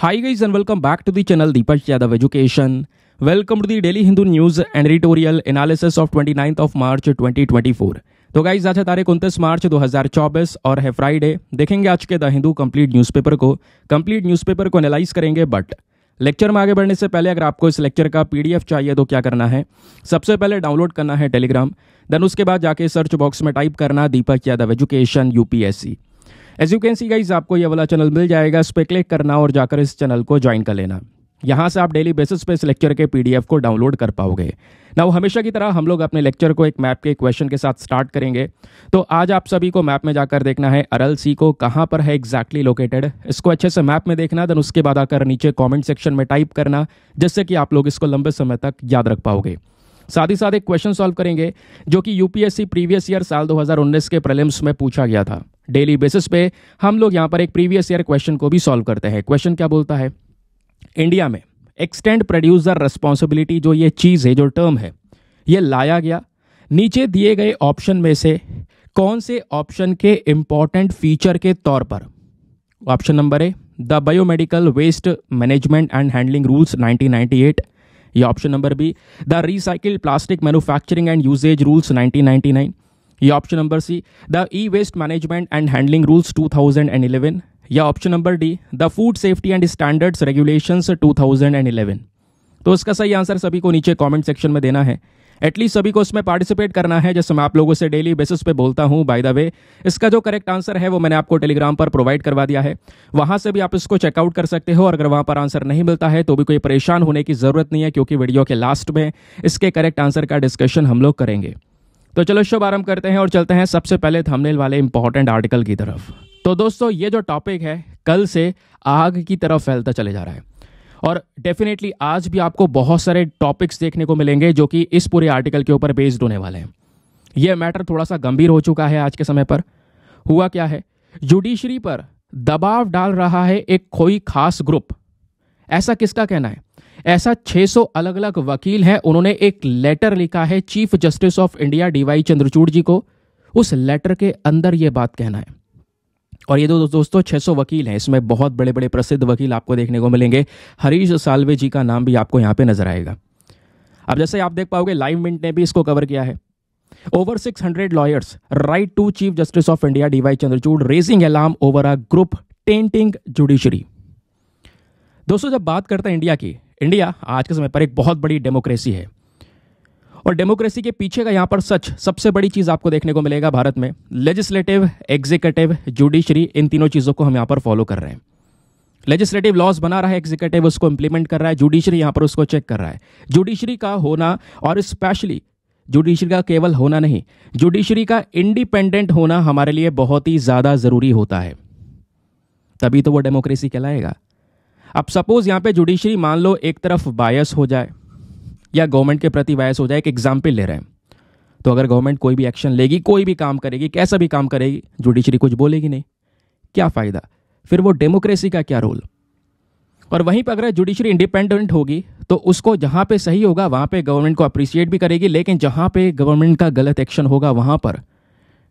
high guys Hi welcome back to the channel Deepak Yadav education welcome to the daily Hindu news editorial analysis of twenty ninth of March twenty twenty four तो guys आज है तारीख उनतीस मार्च दो हज़ार चौबीस और है फ्राइडे देखेंगे आज के द हिंदू कंप्लीट पेपर को कंप्लीट पेपर को एनालाइज करेंगे बट लेक्चर में आगे बढ़ने से पहले अगर आपको इस लेक्चर का पी डी एफ चाहिए तो क्या करना है सबसे पहले डाउनलोड करना है टेलीग्राम देन उसके बाद जाके सर्च बॉक्स में टाइप करना Deepak Yadav education U P S C as you can see guys आपको ये वाला चैनल मिल जाएगा इस पर क्लिक करना और जाकर इस चैनल को ज्वाइन कर लेना यहाँ से आप डेली बेसिस पे इस लेक्चर के पीडीएफ को डाउनलोड कर पाओगे ना वो हमेशा की तरह हम लोग अपने लेक्चर को एक मैप के क्वेश्चन के साथ स्टार्ट करेंगे तो आज आप सभी को मैप में जाकर देखना है अरल सी को कहाँ पर है एग्जैक्टली लोकेटेड इसको अच्छे से मैप में देखना देन उसके बाद आकर नीचे कॉमेंट सेक्शन में टाइप करना जिससे कि आप लोग इसको लंबे समय तक याद रख पाओगे साथ ही साथ एक क्वेश्चन सॉल्व करेंगे जो कि यूपीएससी प्रीवियस ईयर साल 2019 के प्रलिम्स में पूछा गया था डेली बेसिस पे हम लोग यहाँ पर एक प्रीवियस ईयर क्वेश्चन को भी सॉल्व करते हैं क्वेश्चन क्या बोलता है इंडिया में एक्सटेंड प्रोड्यूसर रेस्पॉन्सिबिलिटी जो ये चीज़ है जो टर्म है ये लाया गया नीचे दिए गए ऑप्शन में से कौन से ऑप्शन के इम्पॉर्टेंट फीचर के तौर पर option number A the biomedical waste management and handling rules 1998 या option number B the recycle plastic manufacturing and usages rules 1999 या option number C the E waste management and handling rules 2011 या option number D the food safety and standards regulations 2011 तो इसका सही answer सभी को नीचे comment section में देना है एटलीस्ट सभी को उसमें पार्टिसिपेट करना है जैसे मैं आप लोगों से डेली बेसिस पे बोलता हूँ बाय द वे इसका जो करेक्ट आंसर है वो मैंने आपको टेलीग्राम पर प्रोवाइड करवा दिया है वहाँ से भी आप इसको चेकआउट कर सकते हो और अगर वहाँ पर आंसर नहीं मिलता है तो भी कोई परेशान होने की ज़रूरत नहीं है क्योंकि वीडियो के लास्ट में इसके करेक्ट आंसर का डिस्कशन हम लोग करेंगे तो चलो शुभ आरंभ करते हैं और चलते हैं सबसे पहले थंबनेल वाले इंपॉर्टेंट आर्टिकल की तरफ तो दोस्तों ये जो टॉपिक है कल से आग की तरफ फैलता चले जा रहा है और डेफिनेटली आज भी आपको बहुत सारे टॉपिक्स देखने को मिलेंगे जो कि इस पूरे आर्टिकल के ऊपर बेस्ड होने वाले हैं यह मैटर थोड़ा सा गंभीर हो चुका है आज के समय पर हुआ क्या है जुडिशरी पर दबाव डाल रहा है एक कोई खास ग्रुप ऐसा किसका कहना है ऐसा 600 अलग अलग वकील हैं उन्होंने एक लेटर लिखा है chief justice of India D Y Chandrachud ji को उस लेटर के अंदर ये बात कहना है और ये दो दोस्तों 600 वकील हैं इसमें बहुत बड़े बड़े प्रसिद्ध वकील आपको देखने को मिलेंगे हरीश सालवे जी का नाम भी आपको यहां पे नजर आएगा अब जैसे आप देख पाओगे लाइव मिंट ने भी इसको कवर किया है over 600 lawyers write to chief justice of India D Y Chandrachud raising alarm over a group tainting judiciary दोस्तों जब बात करते हैं इंडिया की इंडिया आज के समय पर एक बहुत बड़ी डेमोक्रेसी है और डेमोक्रेसी के पीछे का यहाँ पर सच सबसे बड़ी चीज़ आपको देखने को मिलेगा भारत में लेजिस्लेटिव एग्जीक्यूटिव जुडिशरी इन तीनों चीज़ों को हम यहाँ पर फॉलो कर रहे हैं लेजिस्लेटिव लॉज बना रहा है एग्जीक्यूटिव उसको इंप्लीमेंट कर रहा है जुडिशरी यहाँ पर उसको चेक कर रहा है जुडिशरी का होना और स्पेशली जुडिशरी का केवल होना नहीं जुडिशरी का इंडिपेंडेंट होना हमारे लिए बहुत ही ज़्यादा ज़रूरी होता है तभी तो वो डेमोक्रेसी कहलाएगा अब सपोज यहाँ पे जुडिशरी मान लो एक तरफ बायस हो जाए या गवर्नमेंट के प्रति बायस हो जाए एक एग्जाम्पल ले रहे हैं तो अगर गवर्नमेंट कोई भी एक्शन लेगी कोई भी काम करेगी कैसा भी काम करेगी जुडिशरी कुछ बोलेगी नहीं क्या फ़ायदा फिर वो डेमोक्रेसी का क्या रोल और वहीं पर अगर जुडिशरी इंडिपेंडेंट होगी तो उसको जहाँ पे सही होगा वहाँ पे गवर्नमेंट को अप्रिशिएट भी करेगी लेकिन जहाँ पे गवर्नमेंट का गलत एक्शन होगा वहाँ पर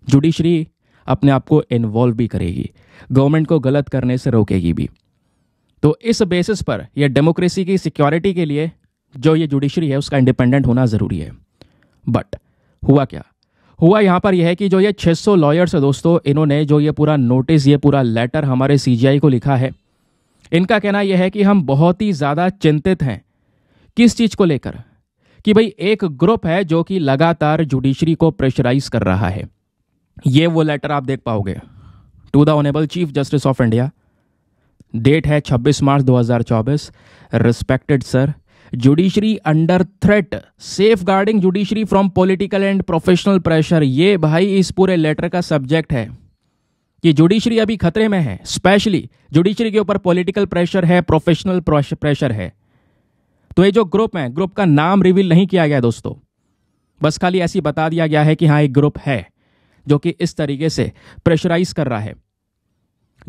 जुडिशरी अपने आप को इन्वॉल्व भी करेगी गवर्नमेंट को गलत करने से रोकेगी भी तो इस बेसिस पर यह डेमोक्रेसी की सिक्योरिटी के लिए जो ये जुडिशरी है उसका इंडिपेंडेंट होना ज़रूरी है बट हुआ क्या हुआ यहां पर यह है कि जो ये 600 लॉयर्स है दोस्तों इन्होंने जो ये पूरा नोटिस ये पूरा लेटर हमारे सीजीआई को लिखा है इनका कहना यह है कि हम बहुत ही ज़्यादा चिंतित हैं किस चीज़ को लेकर कि भाई एक ग्रुप है जो कि लगातार जुडिशरी को प्रेशराइज कर रहा है ये वो लेटर आप देख पाओगे to the honourable chief justice of India date है 26 मार्च 2024 respected sir judiciary under threat safeguarding judiciary from political and professional pressure ये भाई इस पूरे लेटर का सब्जेक्ट है कि जुडिशरी अभी खतरे में है स्पेशली जुडिशरी के ऊपर पॉलिटिकल प्रेशर है प्रोफेशनल प्रेशर है तो ये जो ग्रुप है ग्रुप का नाम रिवील नहीं किया गया दोस्तों बस खाली ऐसी बता दिया गया है कि हाँ एक ग्रुप है जो कि इस तरीके से प्रेशराइज कर रहा है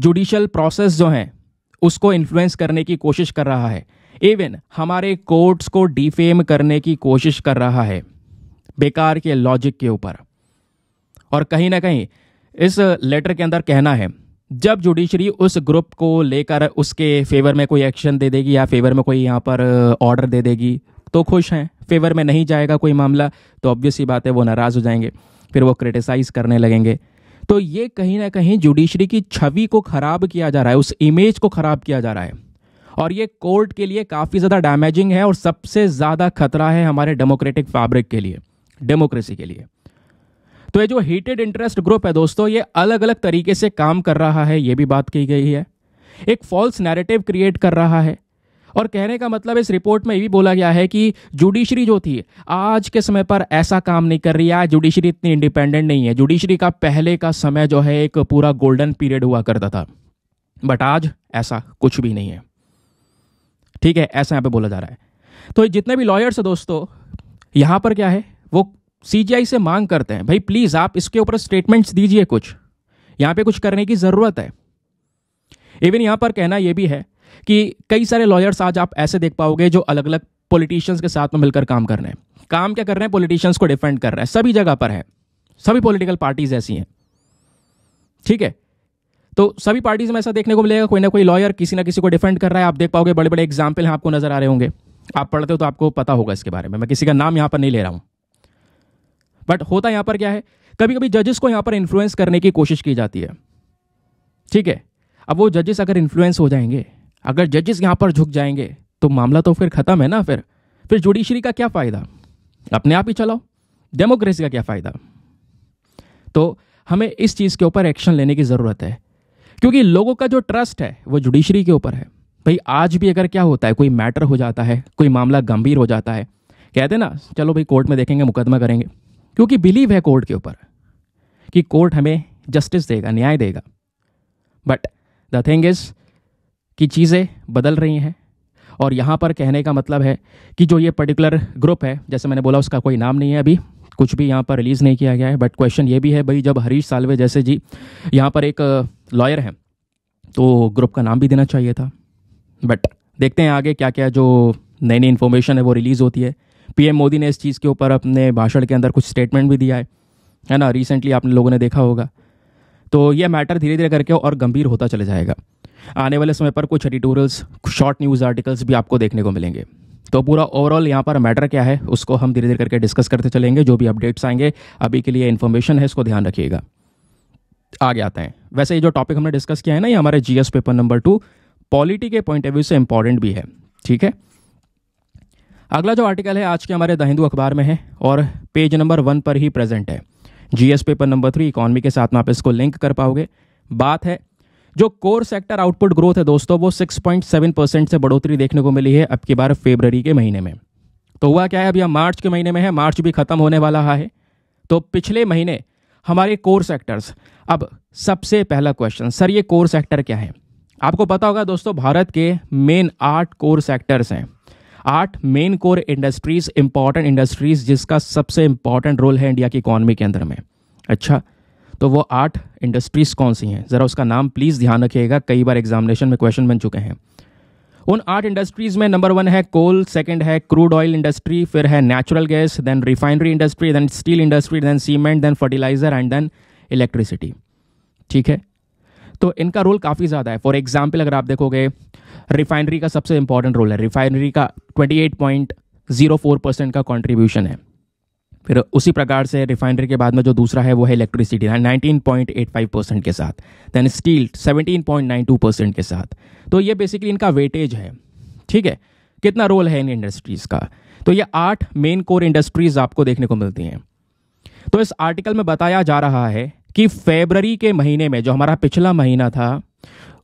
जुडिशियल प्रोसेस जो है उसको इन्फ्लुएंस करने की कोशिश कर रहा है इवन हमारे कोर्ट्स को डिफेम करने की कोशिश कर रहा है बेकार के लॉजिक के ऊपर और कहीं ना कहीं इस लेटर के अंदर कहना है जब जुडिशरी उस ग्रुप को लेकर उसके फेवर में कोई एक्शन दे देगी या फेवर में कोई यहाँ पर ऑर्डर uh, दे देगी तो खुश हैं फेवर में नहीं जाएगा कोई मामला तो ऑब्वियस ही बात है वो नाराज़ हो जाएंगे फिर वो क्रिटिसाइज़ करने लगेंगे तो ये कहीं ना कहीं जुडिशरी की छवि को खराब किया जा रहा है उस इमेज को खराब किया जा रहा है और ये कोर्ट के लिए काफ़ी ज़्यादा डैमेजिंग है और सबसे ज़्यादा खतरा है हमारे डेमोक्रेटिक फैब्रिक के लिए डेमोक्रेसी के लिए तो ये जो हीटेड इंटरेस्ट ग्रुप है दोस्तों ये अलग अलग तरीके से काम कर रहा है ये भी बात की गई है एक फॉल्स नैरेटिव क्रिएट कर रहा है और कहने का मतलब इस रिपोर्ट में ये भी बोला गया है कि जुडिशरी जो थी आज के समय पर ऐसा काम नहीं कर रही है जुडिशरी इतनी इंडिपेंडेंट नहीं है जुडिशरी का पहले का समय जो है एक पूरा गोल्डन पीरियड हुआ करता था बट आज ऐसा कुछ भी नहीं है ठीक है ऐसा यहां पे बोला जा रहा है तो जितने भी लॉयर्स है दोस्तों यहां पर क्या है वो सीजीआई से मांग करते हैं भाई प्लीज़ आप इसके ऊपर स्टेटमेंट्स दीजिए कुछ यहां पे कुछ करने की ज़रूरत है इवन यहां पर कहना यह भी है कि कई सारे लॉयर्स आज आप ऐसे देख पाओगे जो अलग अलग पॉलिटिशियंस के साथ में मिलकर काम कर रहे हैं काम क्या कर रहे हैं पॉलिटिशियंस को डिफेंड कर रहे हैं सभी जगह पर है सभी पॉलिटिकल पार्टीज ऐसी हैं ठीक है तो सभी पार्टीज में ऐसा देखने को मिलेगा कोई ना कोई लॉयर किसी ना किसी को डिफेंड कर रहा है आप देख पाओगे बड़े बड़े एग्जाम्पल हैं आपको नजर आ रहे होंगे आप पढ़ते हो तो आपको पता होगा इसके बारे में मैं किसी का नाम यहाँ पर नहीं ले रहा हूँ बट होता यहाँ पर क्या है कभी कभी जजेस को यहाँ पर इन्फ्लुएंस करने की कोशिश की जाती है ठीक है अब वो जजेस अगर इन्फ्लुएंस हो जाएंगे अगर जजेस यहाँ पर झुक जाएंगे तो मामला तो फिर ख़त्म है ना फिर फिर जुडिशरी का क्या फ़ायदा अपने आप ही चलाओ डेमोक्रेसी का क्या फ़ायदा तो हमें इस चीज़ के ऊपर एक्शन लेने की ज़रूरत है क्योंकि लोगों का जो ट्रस्ट है वो जुडिशरी के ऊपर है भाई आज भी अगर क्या होता है कोई मैटर हो जाता है कोई मामला गंभीर हो जाता है कहते ना चलो भाई कोर्ट में देखेंगे मुकदमा करेंगे क्योंकि बिलीव है कोर्ट के ऊपर कि कोर्ट हमें जस्टिस देगा न्याय देगा बट द थिंग इज़ कि चीज़ें बदल रही हैं और यहाँ पर कहने का मतलब है कि जो ये पर्टिकुलर ग्रुप है जैसे मैंने बोला उसका कोई नाम नहीं है अभी कुछ भी यहाँ पर रिलीज़ नहीं किया गया है बट क्वेश्चन ये भी है भाई जब हरीश सालवे जैसे जी यहाँ पर एक लॉयर हैं तो ग्रुप का नाम भी देना चाहिए था बट देखते हैं आगे क्या क्या जो नई नई इन्फॉर्मेशन है वो रिलीज़ होती है पीएम मोदी ने इस चीज़ के ऊपर अपने भाषण के अंदर कुछ स्टेटमेंट भी दिया है है ना रिसेंटली आपने लोगों ने देखा होगा तो ये मैटर धीरे धीरे करके और गंभीर होता चले जाएगा आने वाले समय पर कुछ एडिटोरियल्स शॉर्ट न्यूज़ आर्टिकल्स भी आपको देखने को मिलेंगे तो पूरा ओवरऑल यहाँ पर मैटर क्या है उसको हम धीरे धीरे करके डिस्कस करते चलेंगे जो भी अपडेट्स आएंगे अभी के लिए इन्फॉर्मेशन है इसको ध्यान रखिएगा आगे आते हैं वैसे ये जो टॉपिक हमने डिस्कस किया है ना ये हमारे GS paper number two polity के पॉइंट ऑफ व्यू से इंपॉर्टेंट भी है ठीक है अगला जो आर्टिकल है आज के हमारे द हिंदू अखबार में है और पेज नंबर वन पर ही प्रेजेंट है GS paper number three economy के साथ में आप इसको लिंक कर पाओगे बात है जो कोर सेक्टर आउटपुट ग्रोथ है दोस्तों वो 6.7 परसेंट से बढ़ोतरी देखने को मिली है अब की बार फेबररी के महीने में तो हुआ क्या है अभी हम मार्च के महीने में है मार्च भी खत्म होने वाला है तो पिछले महीने हमारे कोर सेक्टर्स अब सबसे पहला क्वेश्चन सर ये कोर सेक्टर क्या है आपको पता होगा दोस्तों भारत के मेन आठ कोर सेक्टर्स हैं आठ main core industries important industries जिसका सबसे इंपॉर्टेंट रोल है इंडिया की इकोनॉमी के अंदर में अच्छा तो वो आठ इंडस्ट्रीज़ कौन सी हैं ज़रा उसका नाम प्लीज़ ध्यान रखिएगा कई बार एग्जामिनेशन में क्वेश्चन बन चुके हैं उन आठ इंडस्ट्रीज़ में नंबर वन है कोल सेकंड है क्रूड ऑयल इंडस्ट्री फिर है natural gas then refinery industry then steel industry then cement then fertiliser and then electricity ठीक है तो इनका रोल काफ़ी ज़्यादा है फॉर एग्जाम्पल अगर आप देखोगे रिफाइनरी का सबसे इंपॉर्टेंट रोल है रिफाइनरी का twenty eight point zero four percent का कॉन्ट्रीब्यूशन है फिर उसी प्रकार से रिफाइनरी के बाद में जो दूसरा है वो है electricity nineteen point eight five percent के साथ then steel seventeen point nine two percent के साथ तो ये बेसिकली इनका वेटेज है ठीक है कितना रोल है इन इंडस्ट्रीज़ का तो ये आठ मेन कोर इंडस्ट्रीज़ आपको देखने को मिलती हैं तो इस आर्टिकल में बताया जा रहा है कि फेबररी के महीने में जो हमारा पिछला महीना था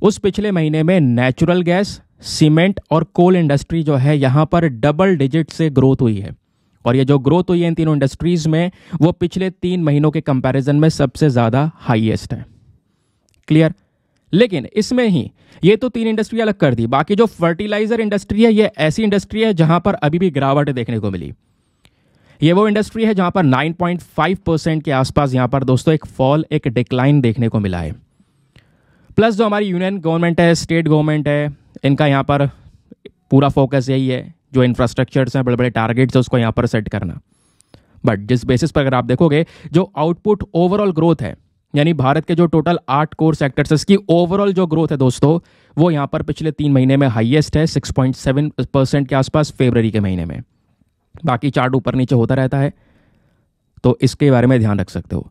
उस पिछले महीने में नेचुरल गैस सीमेंट और कोल इंडस्ट्री जो है यहाँ पर डबल डिजिट से ग्रोथ हुई है और ये जो ग्रोथ हुई है इन तीनों इंडस्ट्रीज़ में वो पिछले तीन महीनों के कंपैरिजन में सबसे ज़्यादा हाईएस्ट है क्लियर लेकिन इसमें ही ये तो तीन इंडस्ट्री अलग कर दी बाकी जो फर्टिलाइजर इंडस्ट्री है ये ऐसी इंडस्ट्री है जहां पर अभी भी गिरावट देखने को मिली ये वो इंडस्ट्री है जहां पर 9.5 परसेंट के आसपास यहां पर दोस्तों एक फॉल एक डिक्लाइन देखने को मिला है प्लस जो हमारी यूनियन गवर्नमेंट है स्टेट गवर्नमेंट है इनका यहां पर पूरा फोकस यही है जो इंफ्रास्ट्रक्चर्स हैं बड़े बड़े टारगेट्स हैं उसको यहाँ पर सेट करना बट जिस बेसिस पर अगर आप देखोगे जो आउटपुट ओवरऑल ग्रोथ है यानी भारत के जो टोटल आठ कोर सेक्टर्स से इसकी ओवरऑल जो ग्रोथ है दोस्तों वो यहाँ पर पिछले तीन महीने में हाईएस्ट है 6.7 परसेंट के आसपास फेबररी के महीने में बाकी चार्ट ऊपर नीचे होता रहता है तो इसके बारे में ध्यान रख सकते हो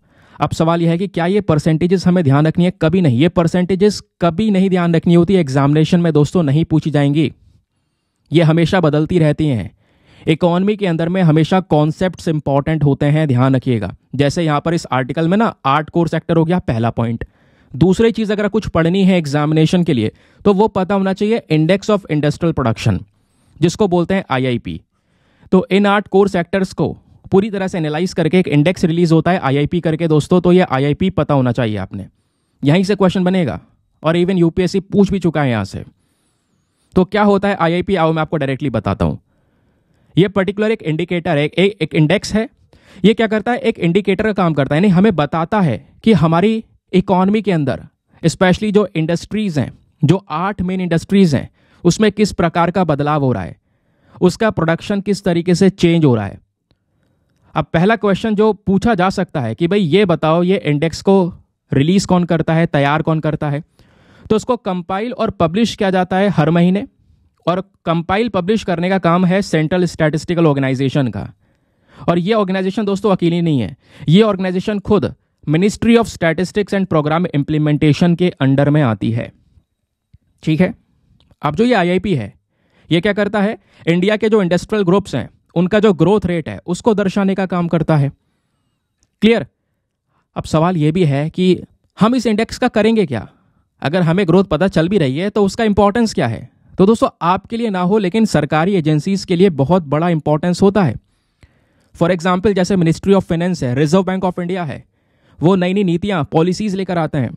अब सवाल यह है कि क्या ये परसेंटेजेस हमें ध्यान रखनी है कभी नहीं ये परसेंटेजेस कभी नहीं ध्यान रखनी होती एग्जामिनेशन में दोस्तों नहीं पूछी जाएंगी ये हमेशा बदलती रहती हैं इकोनॉमी के अंदर में हमेशा कॉन्सेप्ट इंपॉर्टेंट होते हैं ध्यान रखिएगा जैसे यहां पर इस आर्टिकल में ना आर्ट कोर सेक्टर हो गया पहला पॉइंट दूसरी चीज़ अगर कुछ पढ़नी है एग्जामिनेशन के लिए तो वो पता होना चाहिए इंडेक्स ऑफ इंडस्ट्रियल प्रोडक्शन जिसको बोलते हैं आईआईपी तो इन आर्ट कोर सेक्टर्स को पूरी तरह से एनालाइज करके एक इंडेक्स रिलीज होता है आईआईपी करके दोस्तों तो ये आईआईपी पता होना चाहिए आपने यहीं से क्वेश्चन बनेगा और इवन यूपीएससी पूछ भी चुका है यहाँ से तो क्या होता है आई आई आओ मैं आपको डायरेक्टली बताता हूँ ये पर्टिकुलर एक इंडिकेटर है एक, एक इंडेक्स है ये क्या करता है एक इंडिकेटर का काम करता है यानी हमें बताता है कि हमारी इकोनॉमी के अंदर स्पेशली जो इंडस्ट्रीज़ हैं जो आठ मेन इंडस्ट्रीज़ हैं उसमें किस प्रकार का बदलाव हो रहा है उसका प्रोडक्शन किस तरीके से चेंज हो रहा है अब पहला क्वेश्चन जो पूछा जा सकता है कि भाई ये बताओ ये इंडेक्स को रिलीज़ कौन करता है तैयार कौन करता है तो उसको कंपाइल और पब्लिश किया जाता है हर महीने और कंपाइल पब्लिश करने का काम है सेंट्रल स्टैटिस्टिकल ऑर्गेनाइजेशन का और ये ऑर्गेनाइजेशन दोस्तों अकेली नहीं है ये ऑर्गेनाइजेशन खुद ministry of statistics and programme implementation के अंडर में आती है ठीक है अब जो ये आईआईपी है ये क्या करता है इंडिया के जो इंडस्ट्रियल ग्रुप्स हैं उनका जो ग्रोथ रेट है उसको दर्शाने का काम करता है क्लियर अब सवाल ये भी है कि हम इस इंडेक्स का करेंगे क्या अगर हमें ग्रोथ पता चल भी रही है तो उसका इंपॉर्टेंस क्या है तो दोस्तों आपके लिए ना हो लेकिन सरकारी एजेंसीज के लिए बहुत बड़ा इंपॉर्टेंस होता है फॉर एग्जाम्पल जैसे मिनिस्ट्री ऑफ फाइनेंस है रिजर्व बैंक ऑफ इंडिया है वो नई नई नीतियाँ पॉलिसीज़ लेकर आते हैं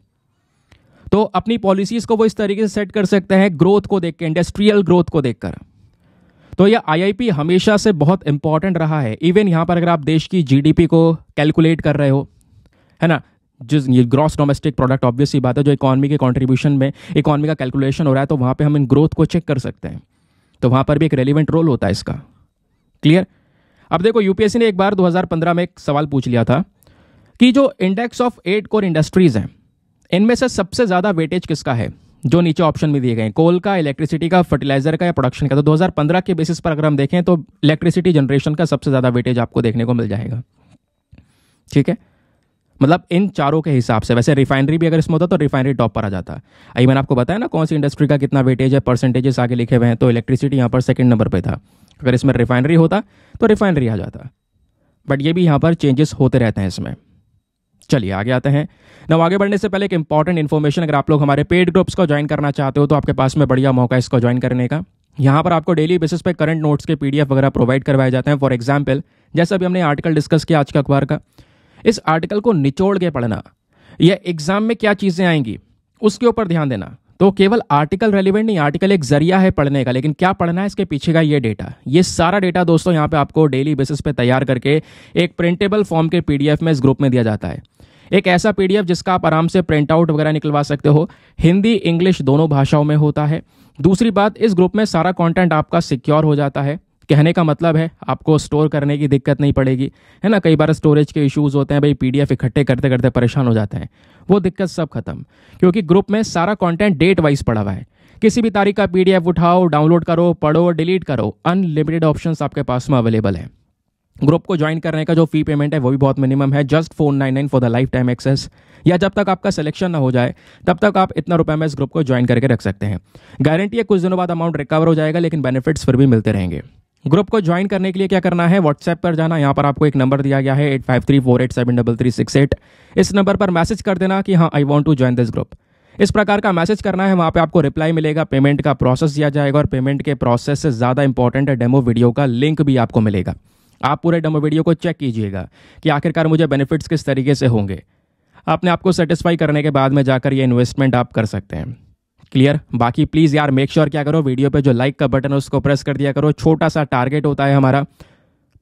तो अपनी पॉलिसीज़ को वो इस तरीके से सेट कर सकते हैं ग्रोथ को देख के इंडस्ट्रियल ग्रोथ को देखकर तो यह आईआईपी हमेशा से बहुत इंपॉर्टेंट रहा है इवन यहाँ पर अगर आप देश की जीडीपी को कैलकुलेट कर रहे हो है ना जिस ये ग्रॉस डोमेस्टिक प्रोडक्ट ऑब्वियस ही बात है जो इकॉनमी के कंट्रीब्यूशन में इकॉनमी का कैलकुलेशन हो रहा है तो वहाँ पे हम इन ग्रोथ को चेक कर सकते हैं तो वहाँ पर भी एक रेलिवेंट रोल होता है इसका क्लियर अब देखो यूपीएससी ने एक बार 2015 में एक सवाल पूछ लिया था कि जो index of eight core industries हैं इनमें से सबसे ज़्यादा वेटेज किसका है जो नीचे ऑप्शन में दिए गए कोल का इलेक्ट्रिसिटी का फर्टिलाइजर का या प्रोडक्शन का तो 2015 के बेसिस पर अगर हम देखें तो इलेक्ट्रिसिटी जनरेशन का सबसे ज़्यादा वेटेज आपको देखने को मिल जाएगा ठीक है मतलब इन चारों के हिसाब से वैसे रिफाइनरी भी अगर इसमें होता तो रिफाइनरी टॉप पर आ जाता है अभी मैंने आपको बताया ना कौन सी इंडस्ट्री का कितना वेटेज है परसेंटेजेस आगे लिखे हुए हैं तो इलेक्ट्रिसिटी यहाँ पर सेकेंड नंबर पर था अगर इसमें रिफाइनरी होता तो रिफाइनरी आ जाता बट ये भी यहाँ पर चेंजेस होते रहते हैं इसमें चलिए आगे आते हैं ना आगे बढ़ने से पहले एक इंपॉर्टेंट इन्फॉर्मेशन अगर आप लोग हमारे पेड ग्रुप्स को ज्वाइन करना चाहते हो तो आपके पास में बढ़िया मौका है इसको ज्वाइन करने का यहाँ पर आपको डेली बेसिस पे करंट नोट्स के पीडीएफ वगैरह प्रोवाइड करवाए जाते हैं फॉर एग्जाम्पल जैसे अभी हमने आर्टिकल डिस्कस किया आज के अखबार का इस आर्टिकल को निचोड़ के पढ़ना या एग्जाम में क्या चीज़ें आएंगी उसके ऊपर ध्यान देना तो केवल आर्टिकल रेलिवेंट नहीं आर्टिकल एक जरिया है पढ़ने का लेकिन क्या पढ़ना है इसके पीछे का ये डेटा ये सारा डेटा दोस्तों यहाँ पे आपको डेली बेसिस पे तैयार करके एक प्रिंटेबल फॉर्म के पीडीएफ में इस ग्रुप में दिया जाता है एक ऐसा पीडीएफ जिसका आप आराम से प्रिंट आउट वगैरह निकलवा सकते हो हिंदी इंग्लिश दोनों भाषाओं में होता है दूसरी बात इस ग्रुप में सारा कॉन्टेंट आपका सिक्योर हो जाता है कहने का मतलब है आपको स्टोर करने की दिक्कत नहीं पड़ेगी है ना कई बार स्टोरेज के इश्यूज़ होते हैं भाई पी इकट्ठे करते करते परेशान हो जाते हैं वो दिक्कत सब खत्म क्योंकि ग्रुप में सारा कॉन्टेंट डेट वाइज पड़ा हुआ है किसी भी तारीख का पी उठाओ डाउनलोड करो पढ़ो डिलीट करो अनलिमिटेड ऑप्शन आपके पास में अवेलेबल है ग्रुप को ज्वाइन करने का जो फी पेमेंट है वो भी बहुत मिनिमम है just four nine nine for the lifetime access या जब तक आपका सिलेक्शन ना हो जाए तब तक आप इतना रुपए में इस ग्रुप को ज्वाइन करके रख सकते हैं गारंटी है कुछ दिनों बाद अमाउंट रिकवर हो जाएगा लेकिन बेनिफिट्स फिर भी मिलते रहेंगे ग्रुप को ज्वाइन करने के लिए क्या करना है व्हाट्सएप पर जाना यहाँ पर आपको एक नंबर दिया गया है eight five three four eight seven double three six eight इस नंबर पर मैसेज कर देना कि हाँ I want to join this group इस प्रकार का मैसेज करना है वहाँ पे आपको रिप्लाई मिलेगा पेमेंट का प्रोसेस दिया जाएगा और पेमेंट के प्रोसेस से ज़्यादा इंपॉर्टेंट है डेमो वीडियो का लिंक भी आपको मिलेगा आप पूरे डेमो वीडियो को चेक कीजिएगा कि आखिरकार मुझे बेनिफिट्स किस तरीके से होंगे अपने आपको सेटिस्फाई करने के बाद में जाकर ये इन्वेस्टमेंट आप कर सकते हैं क्लियर बाकी प्लीज़ यार मेक श्योर sure क्या करो वीडियो पे जो लाइक का बटन है उसको प्रेस कर दिया करो छोटा सा टारगेट होता है हमारा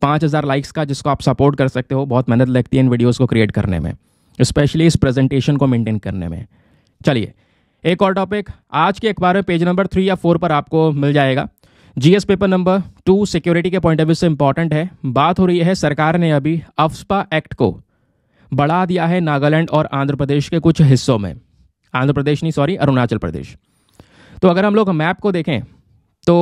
पाँच हज़ार लाइक्स का जिसको आप सपोर्ट कर सकते हो बहुत मेहनत लगती है इन वीडियोज़ को क्रिएट करने में स्पेशली इस प्रेजेंटेशन को मेंटेन करने में चलिए एक और टॉपिक आज के अखबार में पेज नंबर थ्री या फोर पर आपको मिल जाएगा GS paper number two security के पॉइंट ऑफ व्यू से इंपॉर्टेंट है बात हो रही है सरकार ने अभी अफ्सपा एक्ट को बढ़ा दिया है नागालैंड और आंध्र प्रदेश के कुछ हिस्सों में आंध्र प्रदेश नहीं सॉरी अरुणाचल प्रदेश तो अगर हम लोग मैप को देखें तो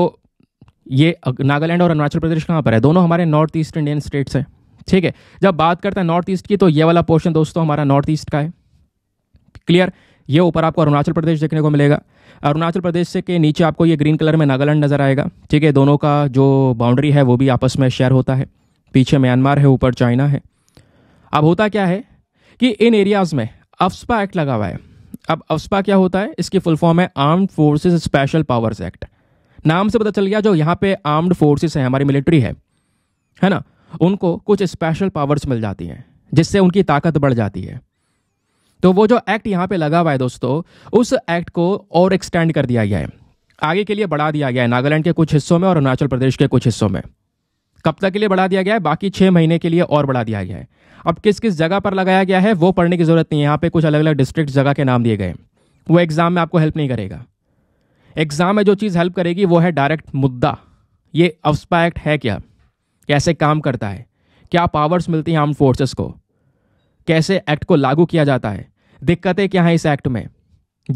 ये नागालैंड और अरुणाचल प्रदेश कहाँ पर है दोनों हमारे नॉर्थ ईस्ट इंडियन स्टेट्स हैं ठीक है जब बात करते हैं नॉर्थ ईस्ट की तो ये वाला पोर्शन दोस्तों हमारा नॉर्थ ईस्ट का है क्लियर ये ऊपर आपको अरुणाचल प्रदेश देखने को मिलेगा अरुणाचल प्रदेश से के नीचे आपको ये ग्रीन कलर में नागालैंड नज़र आएगा ठीक है दोनों का जो बाउंड्री है वो भी आपस में शेयर होता है पीछे म्यांमार है ऊपर चाइना है अब होता क्या है कि इन एरियाज़ में अफ्सपा एक्ट लगा हुआ है अब अफस्पा क्या होता है इसकी फुल फॉर्म है armed forces special powers act नाम से पता चल गया जो यहाँ पे आर्म्ड फोर्सेस है हमारी मिलिट्री है है ना उनको कुछ स्पेशल पावर्स मिल जाती हैं जिससे उनकी ताकत बढ़ जाती है तो वो जो एक्ट यहाँ पे लगा हुआ है दोस्तों उस एक्ट को और एक्सटेंड कर दिया गया है आगे के लिए बढ़ा दिया गया है नागालैंड के कुछ हिस्सों में और अरुणाचल प्रदेश के कुछ हिस्सों में कब तक के लिए बढ़ा दिया गया है बाकी छः महीने के लिए और बढ़ा दिया गया है अब किस किस जगह पर लगाया गया है वो पढ़ने की ज़रूरत नहीं है यहाँ पे कुछ अलग अलग डिस्ट्रिक्ट जगह के नाम दिए गए वो एग्ज़ाम में आपको हेल्प नहीं करेगा एग्ज़ाम में जो चीज़ हेल्प करेगी वो है डायरेक्ट मुद्दा ये अफस्पा एक्ट है क्या कैसे काम करता है क्या पावर्स मिलती हैं आर्म फोर्सेस को कैसे एक्ट को लागू किया जाता है दिक्कतें क्या हैं इस एक्ट में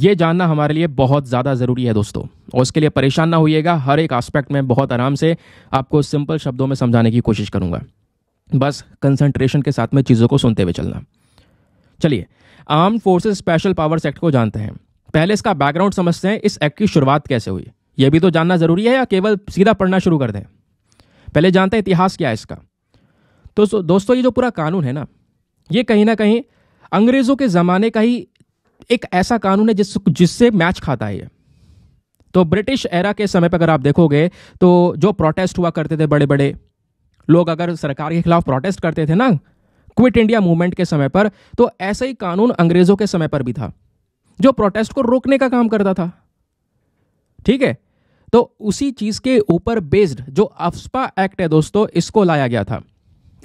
ये जानना हमारे लिए बहुत ज़्यादा ज़रूरी है दोस्तों और उसके लिए परेशान ना होइएगा हर एक आस्पेक्ट में बहुत आराम से आपको सिंपल शब्दों में समझाने की कोशिश करूँगा बस कंसंट्रेशन के साथ में चीज़ों को सुनते हुए चलना चलिए armed forces special powers act को जानते हैं पहले इसका बैकग्राउंड समझते हैं इस एक्ट की शुरुआत कैसे हुई यह भी तो जानना ज़रूरी है या केवल सीधा पढ़ना शुरू कर दें पहले जानते हैं इतिहास क्या है इसका तो दोस्तों ये जो पूरा कानून है ना ये कहीं ना कहीं अंग्रेज़ों के ज़माने का ही एक ऐसा कानून है जिस जिससे मैच खाता है तो ब्रिटिश एरा के समय पर अगर आप देखोगे तो जो प्रोटेस्ट हुआ करते थे बड़े बड़े लोग अगर सरकार के खिलाफ प्रोटेस्ट करते थे ना क्विट इंडिया मूवमेंट के समय पर तो ऐसा ही कानून अंग्रेजों के समय पर भी था जो प्रोटेस्ट को रोकने का काम करता था ठीक है तो उसी चीज के ऊपर बेस्ड जो अफ्सपा एक्ट है दोस्तों इसको लाया गया था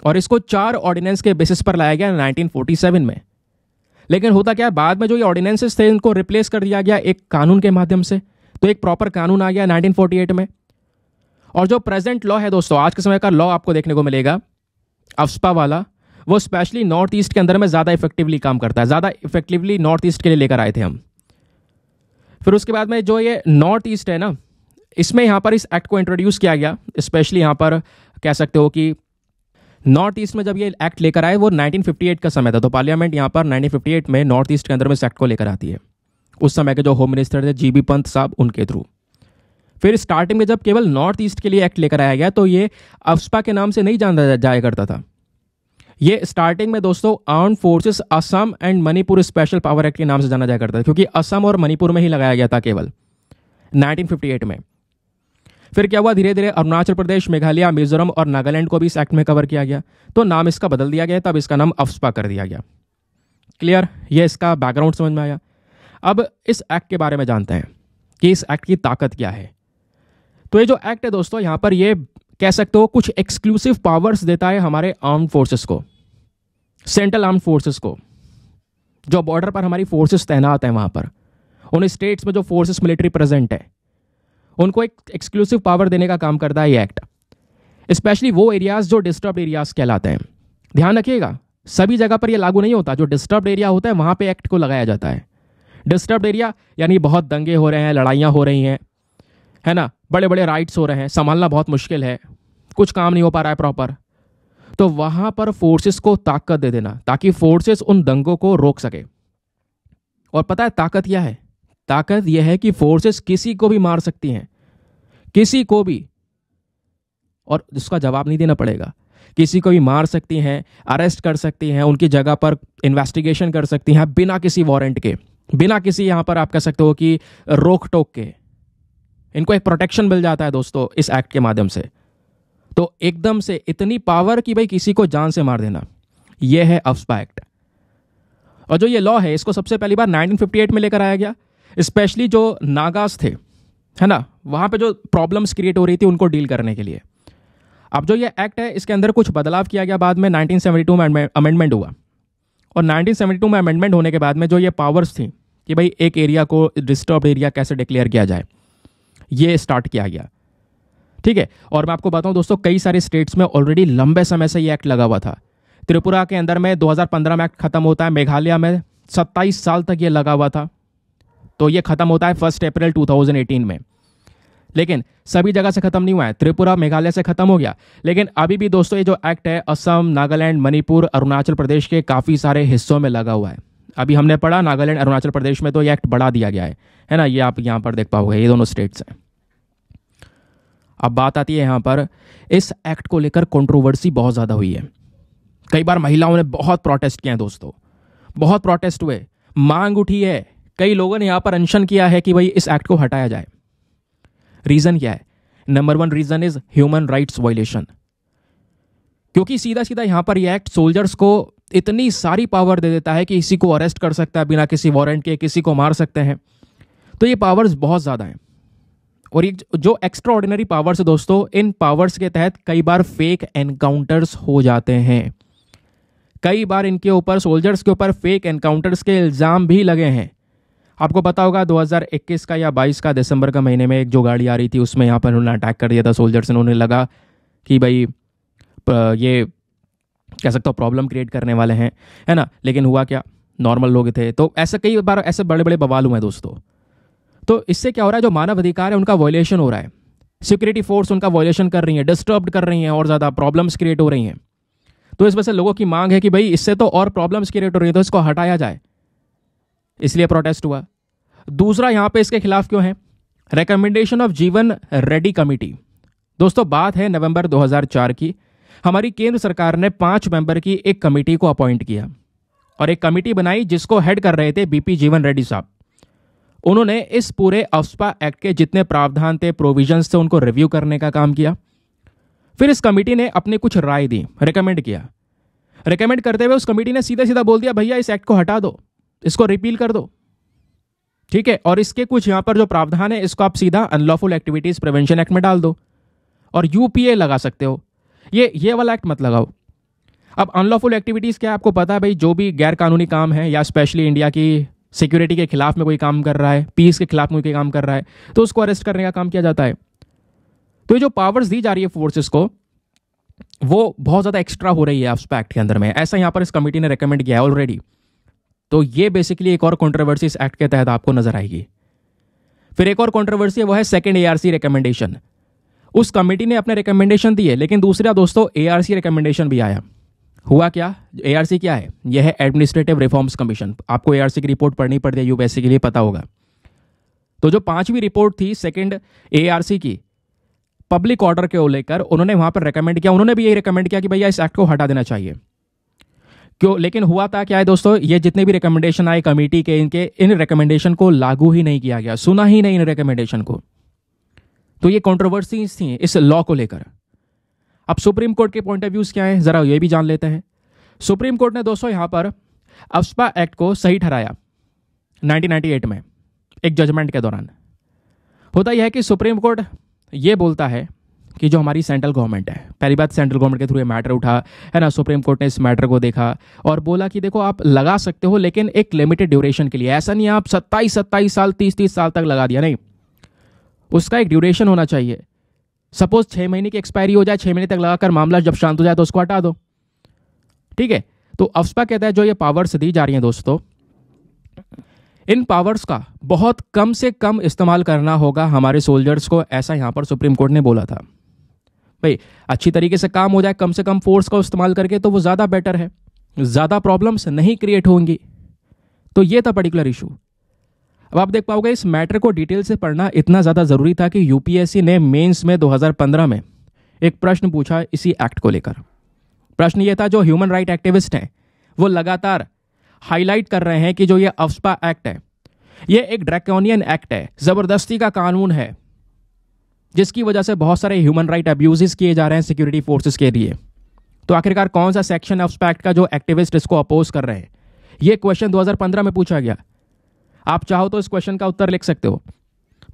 और इसको चार ऑर्डिनेंस के बेसिस पर लाया गया 1947 में लेकिन होता क्या है बाद में जो ये ऑर्डिनेंसेस थे इनको रिप्लेस कर दिया गया एक कानून के माध्यम से तो एक प्रॉपर कानून आ गया 1948 में और जो प्रेजेंट लॉ है दोस्तों आज के समय का लॉ आपको देखने को मिलेगा अफ्सपा वाला वो स्पेशली नॉर्थ ईस्ट के अंदर में ज़्यादा इफेक्टिवली काम करता है ज़्यादा इफेक्टिवली नॉर्थ ईस्ट के लिए लेकर आए थे हम फिर उसके बाद में जो ये नॉर्थ ईस्ट है ना इसमें यहाँ पर इस एक्ट को इंट्रोड्यूस किया गया स्पेशली यहाँ पर कह सकते हो कि नॉर्थ ईस्ट में जब ये एक्ट लेकर आए वो 1958 का समय था तो पार्लियामेंट यहाँ पर 1958 में नॉर्थ ईस्ट के अंदर में इस एक्ट को लेकर आती है उस समय के जो होम मिनिस्टर थे जी बी पंत साहब उनके थ्रू फिर स्टार्टिंग में जब केवल नॉर्थ ईस्ट के लिए एक्ट लेकर आया गया तो ये अफ्सपा के नाम से नहीं जाना जाया करता था ये स्टार्टिंग में दोस्तों armed forces Assam and Manipur special power act के नाम से जाना जाया करता था क्योंकि असम और मणिपुर में ही लगाया गया था केवल 1958 में फिर क्या हुआ धीरे धीरे अरुणाचल प्रदेश मेघालय मिजोरम और नागालैंड को भी इस एक्ट में कवर किया गया तो नाम इसका बदल दिया गया तब इसका नाम अफ्सपा कर दिया गया क्लियर यह इसका बैकग्राउंड समझ में आया अब इस एक्ट के बारे में जानते हैं कि इस एक्ट की ताकत क्या है तो ये जो एक्ट है दोस्तों यहाँ पर ये कह सकते हो कुछ एक्सक्लूसिव पावर्स देता है हमारे आर्म फोर्सेस को सेंट्रल आर्म फोर्सेस को जो बॉर्डर पर हमारी फोर्सेस तैनात हैं वहाँ पर उन स्टेट्स में जो फोर्सेस मिलिट्री प्रेजेंट है उनको एक एक्सक्लूसिव पावर देने का काम करता है ये एक्ट स्पेशली वो एरियाज जो डिस्टर्ब एरियाज कहलाते हैं ध्यान रखिएगा सभी जगह पर यह लागू नहीं होता जो डिस्टर्ब एरिया होता है वहाँ पे एक्ट को लगाया जाता है डिस्टर्ब एरिया यानी बहुत दंगे हो रहे हैं लड़ाइयाँ हो रही हैं है ना बड़े बड़े राइट्स हो रहे हैं संभालना बहुत मुश्किल है कुछ काम नहीं हो पा रहा है प्रॉपर तो वहां पर फोर्सेस को ताकत दे देना ताकि फोर्सेस उन दंगों को रोक सके और पता है ताकत क्या है ताकत यह है कि फोर्सेस किसी को भी मार सकती हैं किसी को भी और उसका जवाब नहीं देना पड़ेगा किसी को भी मार सकती हैं अरेस्ट कर सकती हैं उनकी जगह पर इन्वेस्टिगेशन कर सकती हैं बिना किसी वारंट के बिना किसी यहां पर आप कह सकते हो कि रोक टोक के इनको एक प्रोटेक्शन मिल जाता है दोस्तों इस एक्ट के माध्यम से तो एकदम से इतनी पावर कि भाई किसी को जान से मार देना यह है अफ्सपा एक्ट और जो ये लॉ है इसको सबसे पहली बार 1958 में लेकर आया गया स्पेशली जो नागास थे है ना वहाँ पे जो प्रॉब्लम्स क्रिएट हो रही थी उनको डील करने के लिए अब जो ये एक्ट है इसके अंदर कुछ बदलाव किया गया बाद में 1972 में अमेंडमेंट हुआ और 1972 में अमेंडमेंट होने के बाद में जो ये पावर्स थी कि भाई एक एरिया को डिस्टर्ब एरिया कैसे डिक्लेयर किया जाए ये स्टार्ट किया गया ठीक है और मैं आपको बताऊं दोस्तों कई सारे स्टेट्स में ऑलरेडी लंबे समय से ये एक्ट लगा हुआ था त्रिपुरा के अंदर में 2015 में एक्ट खत्म होता है मेघालय में 27 साल तक ये लगा हुआ था तो ये खत्म होता है फर्स्ट अप्रैल 2018 में लेकिन सभी जगह से खत्म नहीं हुआ है त्रिपुरा मेघालय से खत्म हो गया लेकिन अभी भी दोस्तों ये जो एक्ट है असम नागालैंड मणिपुर अरुणाचल प्रदेश के काफ़ी सारे हिस्सों में लगा हुआ है अभी हमने पढ़ा नागालैंड अरुणाचल प्रदेश में तो ये एक्ट बढ़ा दिया गया है है ना ये आप यहाँ पर देख पाओगे ये दोनों स्टेट्स हैं अब बात आती है यहाँ पर इस एक्ट को लेकर कंट्रोवर्सी बहुत ज़्यादा हुई है कई बार महिलाओं ने बहुत प्रोटेस्ट किए हैं दोस्तों बहुत प्रोटेस्ट हुए मांग उठी है कई लोगों ने यहाँ पर अनशन किया है कि भाई इस एक्ट को हटाया जाए रीज़न क्या है number one reason is human rights violation क्योंकि सीधा सीधा यहाँ पर ये एक्ट सोल्जर्स को इतनी सारी पावर दे देता है कि किसी को अरेस्ट कर सकता है बिना किसी वारंट के किसी को मार सकते हैं तो ये पावर्स बहुत ज़्यादा हैं और ये जो एक्स्ट्रा ऑर्डिनरी पावर्स है दोस्तों इन पावर्स के तहत कई बार फेक एनकाउंटर्स हो जाते हैं कई बार इनके ऊपर सोल्जर्स के ऊपर फेक एनकाउंटर्स के इल्ज़ाम भी लगे हैं आपको पता होगा 2021 का या 22 का दिसंबर का महीने में एक जो गाड़ी आ रही थी उसमें यहाँ पर उन्होंने अटैक कर दिया था सोल्जर्स ने उन्हें लगा कि भाई ये कह सकता हूँ प्रॉब्लम क्रिएट करने वाले हैं है ना लेकिन हुआ क्या नॉर्मल लोग थे तो ऐसे कई बार ऐसे बड़े बड़े बवाल हुए हैं दोस्तों तो इससे क्या हो रहा है जो मानव अधिकार है उनका वॉयलेशन हो रहा है सिक्योरिटी फोर्स उनका वॉयलेशन कर रही है डिस्टर्ब कर रही हैं और ज़्यादा प्रॉब्लम्स क्रिएट हो रही हैं तो इस वजह से लोगों की मांग है कि भाई इससे तो और प्रॉब्लम्स क्रिएट हो रही है तो इसको हटाया जाए इसलिए प्रोटेस्ट हुआ दूसरा यहाँ पे इसके खिलाफ क्यों है recommendation of Jeevan Reddy committee दोस्तों बात है नवंबर 2004 की हमारी केंद्र सरकार ने पांच मेंबर की एक कमेटी को अपॉइंट किया और एक कमेटी बनाई जिसको हेड कर रहे थे बीपी जीवन रेड्डी साहब उन्होंने इस पूरे अफ्सपा एक्ट के जितने प्रावधान थे प्रोविजंस थे उनको रिव्यू करने का काम किया फिर इस कमेटी ने अपने कुछ राय दी रिकमेंड किया रिकमेंड करते हुए उस कमेटी ने सीधा सीधा बोल दिया भैया इस एक्ट को हटा दो इसको रिपील कर दो ठीक है और इसके कुछ यहां पर जो प्रावधान है इसको आप सीधा अनलॉफुल एक्टिविटीज प्रिवेंशन एक्ट में डाल दो और यूपीए लगा सकते हो ये ये वाला एक्ट मत लगाओ अब अनलॉफुल एक्टिविटीज़ क्या आपको पता है भाई जो भी गैर कानूनी काम है या स्पेशली इंडिया की सिक्योरिटी के खिलाफ में कोई काम कर रहा है पीस के खिलाफ में कोई काम कर रहा है तो उसको अरेस्ट करने का काम किया जाता है तो ये जो पावर्स दी जा रही है फोर्सेस को वो बहुत ज़्यादा एक्स्ट्रा हो रही है उस एक्ट के अंदर में ऐसा यहाँ पर इस कमेटी ने रिकमेंड किया है ऑलरेडी तो ये बेसिकली एक और कॉन्ट्रोवर्सी इस एक्ट के तहत आपको नजर आएगी फिर एक और कॉन्ट्रोवर्सी वो है सेकेंड ए रिकमेंडेशन उस कमेटी ने अपने रिकमेंडेशन दिए लेकिन दूसरा दोस्तों ए आर रिकमेंडेशन भी आया हुआ क्या ए क्या है यह है एडमिनिस्ट्रेटिव रिफॉर्म्स कमीशन आपको ए की रिपोर्ट पढ़नी पड़ती है यूपीएससी के लिए पता होगा तो जो पांचवी रिपोर्ट थी सेकंड ए की पब्लिक ऑर्डर के लेकर उन्होंने वहां पर रिकमेंड किया उन्होंने भी यही रिकमेंड किया कि भैया इस एक्ट को हटा देना चाहिए क्यों लेकिन हुआ था क्या है दोस्तों ये जितने भी रिकमेंडेशन आए कमेटी के इनके इन रिकमेंडेशन को लागू ही नहीं किया गया सुना ही नहीं इन रिकमेंडेशन को तो ये कॉन्ट्रोवर्सीज थी इस लॉ को लेकर अब सुप्रीम कोर्ट के पॉइंट ऑफ व्यूज़ क्या हैं ज़रा ये भी जान लेते हैं सुप्रीम कोर्ट ने दोस्तों यहाँ पर अफ्सपा एक्ट को सही ठहराया 1998 में एक जजमेंट के दौरान होता यह है कि सुप्रीम कोर्ट ये बोलता है कि जो हमारी सेंट्रल गवर्नमेंट है पहली बात सेंट्रल गवर्नमेंट के थ्रू ये मैटर उठा है ना सुप्रीम कोर्ट ने इस मैटर को देखा और बोला कि देखो आप लगा सकते हो लेकिन एक लिमिटेड ड्यूरेशन के लिए ऐसा नहीं आप सत्ताईस सत्ताईस साल तीस तीस साल तक लगा दिया नहीं उसका एक ड्यूरेशन होना चाहिए सपोज छः महीने की एक्सपायरी हो जाए छः महीने तक लगाकर मामला जब शांत हो जाए तो उसको हटा दो ठीक है तो अफ्सपा कहता है जो ये पावर्स दी जा रही हैं दोस्तों इन पावर्स का बहुत कम से कम इस्तेमाल करना होगा हमारे सोल्जर्स को ऐसा यहाँ पर सुप्रीम कोर्ट ने बोला था भाई अच्छी तरीके से काम हो जाए कम से कम फोर्स का इस्तेमाल करके तो वो ज़्यादा बेटर है ज़्यादा प्रॉब्लम्स नहीं क्रिएट होंगी तो ये था पर्टिकुलर इशू अब आप देख पाओगे इस मैटर को डिटेल से पढ़ना इतना ज़्यादा ज़रूरी था कि यूपीएससी ने मेंस में 2015 में एक प्रश्न पूछा इसी एक्ट को लेकर प्रश्न ये था जो ह्यूमन राइट एक्टिविस्ट हैं वो लगातार हाईलाइट कर रहे हैं कि जो ये अफ्सपा एक्ट है ये एक ड्रैकोनियन एक्ट है ज़बरदस्ती का कानून है जिसकी वजह से बहुत सारे ह्यूमन राइट अब्यूज़ किए जा रहे हैं सिक्योरिटी फोर्सेज के लिए तो आखिरकार कौन सा सेक्शन अफ्सपा एक्ट का जो एक्टिविस्ट इसको अपोज कर रहे हैं ये क्वेश्चन 2015 में पूछा गया आप चाहो तो इस क्वेश्चन का उत्तर लिख सकते हो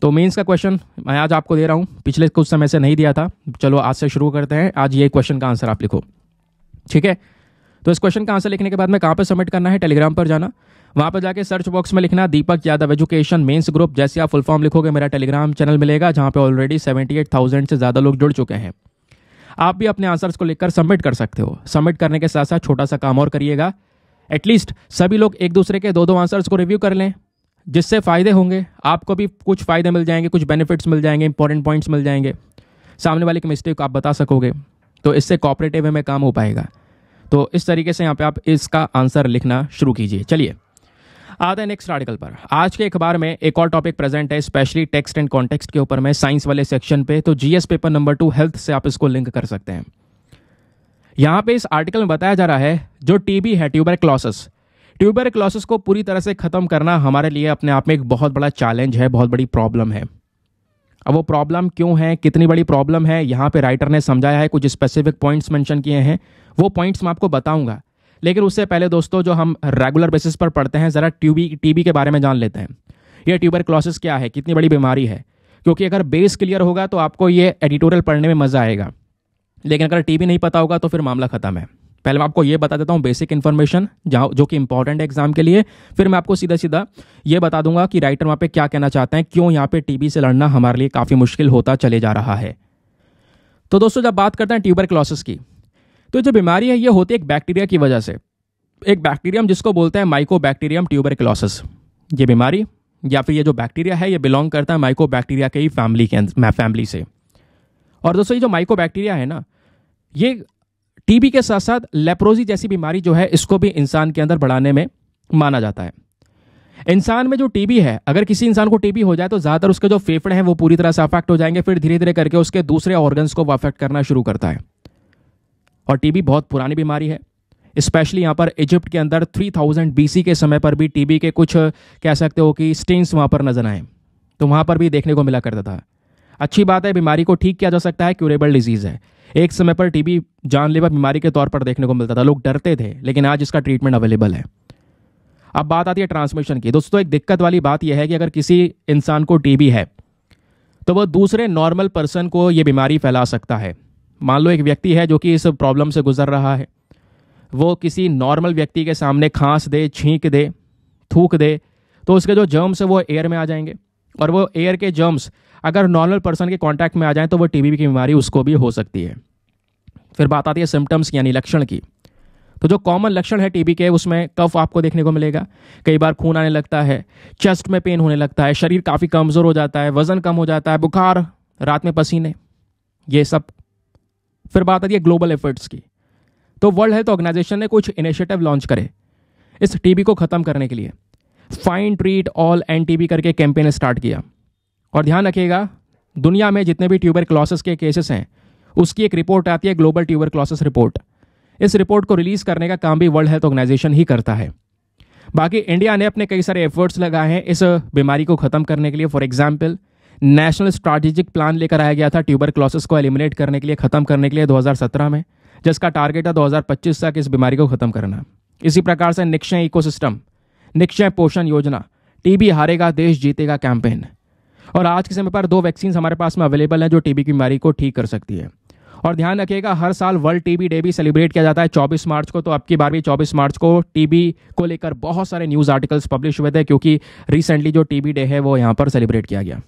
तो मेंस का क्वेश्चन मैं आज आपको दे रहा हूँ पिछले कुछ समय से नहीं दिया था चलो आज से शुरू करते हैं आज ये क्वेश्चन का आंसर आप लिखो ठीक है तो इस क्वेश्चन का आंसर लिखने के बाद में कहाँ पर सबमिट करना है टेलीग्राम पर जाना वहाँ पर जाके सर्च बॉक्स में लिखना Deepak Yadav education mains group जैसे आप फुल फॉर्म लिखोगे मेरा टेलीग्राम चैनल मिलेगा जहाँ पे ऑलरेडी 78,000 से ज़्यादा लोग जुड़ चुके हैं आप भी अपने आंसर्स को लिखकर सबमिट कर सकते हो सबमिट करने के साथ साथ छोटा सा काम और करिएगा एटलीस्ट सभी लोग एक दूसरे के दो दो आंसर्स को रिव्यू कर लें जिससे फ़ायदे होंगे आपको भी कुछ फ़ायदे मिल जाएंगे कुछ बेनिफिट्स मिल जाएंगे इंपॉर्टेंट पॉइंट्स मिल जाएंगे सामने वाले की मिस्टेक आप बता सकोगे तो इससे कॉपरेटिव वे में काम हो पाएगा तो इस तरीके से यहाँ पे आप इसका आंसर लिखना शुरू कीजिए चलिए आते हैं नेक्स्ट आर्टिकल पर आज के अखबार में एक और टॉपिक प्रेजेंट है स्पेशली टेक्स्ट एंड कॉन्टेक्स्ट के ऊपर में साइंस वाले सेक्शन पे तो GS paper number two health से आप इसको लिंक कर सकते हैं यहाँ पे इस आर्टिकल में बताया जा रहा है जो टीबी है ट्यूबर क्लॉसस ट्यूबर क्लॉसिस को पूरी तरह से ख़त्म करना हमारे लिए अपने आप में एक बहुत बड़ा चैलेंज है बहुत बड़ी प्रॉब्लम है अब वो प्रॉब्लम क्यों है कितनी बड़ी प्रॉब्लम है यहाँ पे राइटर ने समझाया है कुछ स्पेसिफिक पॉइंट्स मेंशन किए हैं वो पॉइंट्स मैं आपको बताऊंगा लेकिन उससे पहले दोस्तों जो हम रेगुलर बेसिस पर पढ़ते हैं ज़रा ट्यूबी टीबी के बारे में जान लेते हैं ये ट्यूबर क्लॉसिस क्या है कितनी बड़ी बीमारी है क्योंकि अगर बेस क्लियर होगा तो आपको ये एडिटोरियल पढ़ने में मज़ा आएगा लेकिन अगर टीबी नहीं पता होगा तो फिर मामला ख़त्म है पहले मैं आपको ये बता देता हूँ बेसिक इन्फॉर्मेशन जहाँ जो कि इंपॉर्टेंट है एग्जाम के लिए फिर मैं आपको सीधा सीधा ये बता दूंगा कि राइटर वहाँ पे क्या कहना चाहते हैं क्यों यहाँ पे टीबी से लड़ना हमारे लिए काफ़ी मुश्किल होता चले जा रहा है तो दोस्तों जब बात करते हैं ट्यूबर क्लॉसिस की तो जो बीमारी है ये होती है एक बैक्टीरिया की वजह से एक बैक्टीरियम जिसको बोलते हैं माइको बैक्टीरियम ट्यूबर क्लॉसिस ये बीमारी या फिर ये जो बैक्टीरिया है ये बिलोंग करता है माइको बैक्टीरिया के ही फैमिली के फैमिली से और दोस्तों ये जो माइको बैक्टीरिया है ना ये टीबी के साथ साथ लेप्रोजी जैसी बीमारी जो है इसको भी इंसान के अंदर बढ़ाने में माना जाता है इंसान में जो टीबी है अगर किसी इंसान को टीबी हो जाए तो ज़्यादातर उसके जो फेफड़े हैं वो पूरी तरह से अफेक्ट हो जाएंगे फिर धीरे धीरे करके उसके दूसरे ऑर्गन्स को अफेक्ट करना शुरू करता है और टीबी बहुत पुरानी बीमारी है स्पेशली यहाँ पर इजिप्ट के अंदर 3000 बीसी के समय पर भी टीबी के कुछ कह सकते हो कि स्टेन्स वहाँ पर नजर आए तो वहाँ पर भी देखने को मिला करता था अच्छी बात है बीमारी को ठीक किया जा सकता है क्यूरेबल डिजीज़ है एक समय पर टीबी जानलेवा बीमारी के तौर पर देखने को मिलता था लोग डरते थे लेकिन आज इसका ट्रीटमेंट अवेलेबल है अब बात आती है ट्रांसमिशन की दोस्तों एक दिक्कत वाली बात यह है कि अगर किसी इंसान को टीबी है तो वह दूसरे नॉर्मल पर्सन को ये बीमारी फैला सकता है मान लो एक व्यक्ति है जो कि इस प्रॉब्लम से गुजर रहा है वो किसी नॉर्मल व्यक्ति के सामने खांस दे छींक दे थूक दे तो उसके जो जर्म्स है वो एयर में आ जाएंगे और वो एयर के जर्म्स अगर नॉर्मल पर्सन के कॉन्टैक्ट में आ जाएं तो वो टी की बीमारी उसको भी हो सकती है फिर बात आती है सिम्टम्स यानी लक्षण की तो जो कॉमन लक्षण है टीबी के उसमें कफ आपको देखने को मिलेगा कई बार खून आने लगता है चेस्ट में पेन होने लगता है शरीर काफ़ी कमज़ोर हो जाता है वज़न कम हो जाता है बुखार रात में पसीने ये सब फिर बात आती है ग्लोबल एफर्ट्स की तो वर्ल्ड हेल्थ ऑर्गेनाइजेशन ने कुछ इनिशिएटिव लॉन्च करे इस टीबी को ख़त्म करने के लिए फाइन ट्रीट ऑल एन करके कैंपेन स्टार्ट किया और ध्यान रखिएगा दुनिया में जितने भी ट्यूबर क्लॉसेस के केसेस हैं उसकी एक रिपोर्ट आती है ग्लोबल ट्यूबर क्लॉसेस रिपोर्ट इस रिपोर्ट को रिलीज़ करने का काम भी वर्ल्ड हेल्थ ऑर्गेनाइजेशन ही करता है बाकी इंडिया ने अपने कई सारे एफर्ट्स लगाए हैं इस बीमारी को ख़त्म करने के लिए for example national strategic plan लेकर आया गया था ट्यूबर क्लॉसेस को एलिमिनेट करने के लिए ख़त्म करने के लिए 2017 में जिसका टारगेट है 2025 तक इस बीमारी को ख़त्म करना इसी प्रकार से निक्षय इकोसिस्टम निक्षय पोषण योजना टीबी हारेगा देश जीतेगा कैंपेन और आज के समय पर दो वैक्सीन हमारे पास में अवेलेबल हैं जो टीबी की बीमारी को ठीक कर सकती है और ध्यान रखिएगा हर साल वर्ल्ड टीबी डे भी सेलिब्रेट किया जाता है 24 मार्च को तो अब की बार भी 24 मार्च को टीबी को लेकर बहुत सारे न्यूज़ आर्टिकल्स पब्लिश हुए थे क्योंकि रिसेंटली जो टीबी डे है वो यहाँ पर सेलिब्रेट किया गया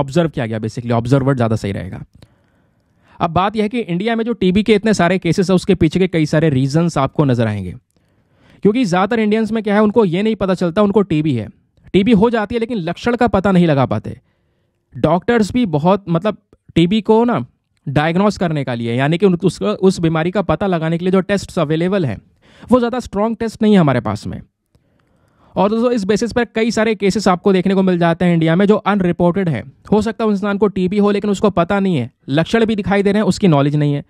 ऑब्जर्व किया गया बेसिकली ऑब्जर्व ज़्यादा सही रहेगा अब बात यह है कि इंडिया में जो टीबी के इतने सारे केसेस हैं उसके पीछे के कई सारे रीजन्स आपको नजर आएंगे क्योंकि ज़्यादातर इंडियंस में क्या है उनको ये नहीं पता चलता उनको टीबी है टीबी हो जाती है लेकिन लक्षण का पता नहीं लगा पाते डॉक्टर्स भी बहुत मतलब टीबी को ना डायग्नोस करने का लिए यानी कि उस, उस बीमारी का पता लगाने के लिए जो टेस्ट अवेलेबल हैं वो ज़्यादा स्ट्रॉन्ग टेस्ट नहीं है हमारे पास में और दोस्तों इस बेसिस पर कई सारे केसेस आपको देखने को मिल जाते हैं इंडिया में जो अनरिपोर्टेड है हो सकता है इंसान को टीबी हो लेकिन उसको पता नहीं है लक्षण भी दिखाई दे रहे हैं उसकी नॉलेज नहीं है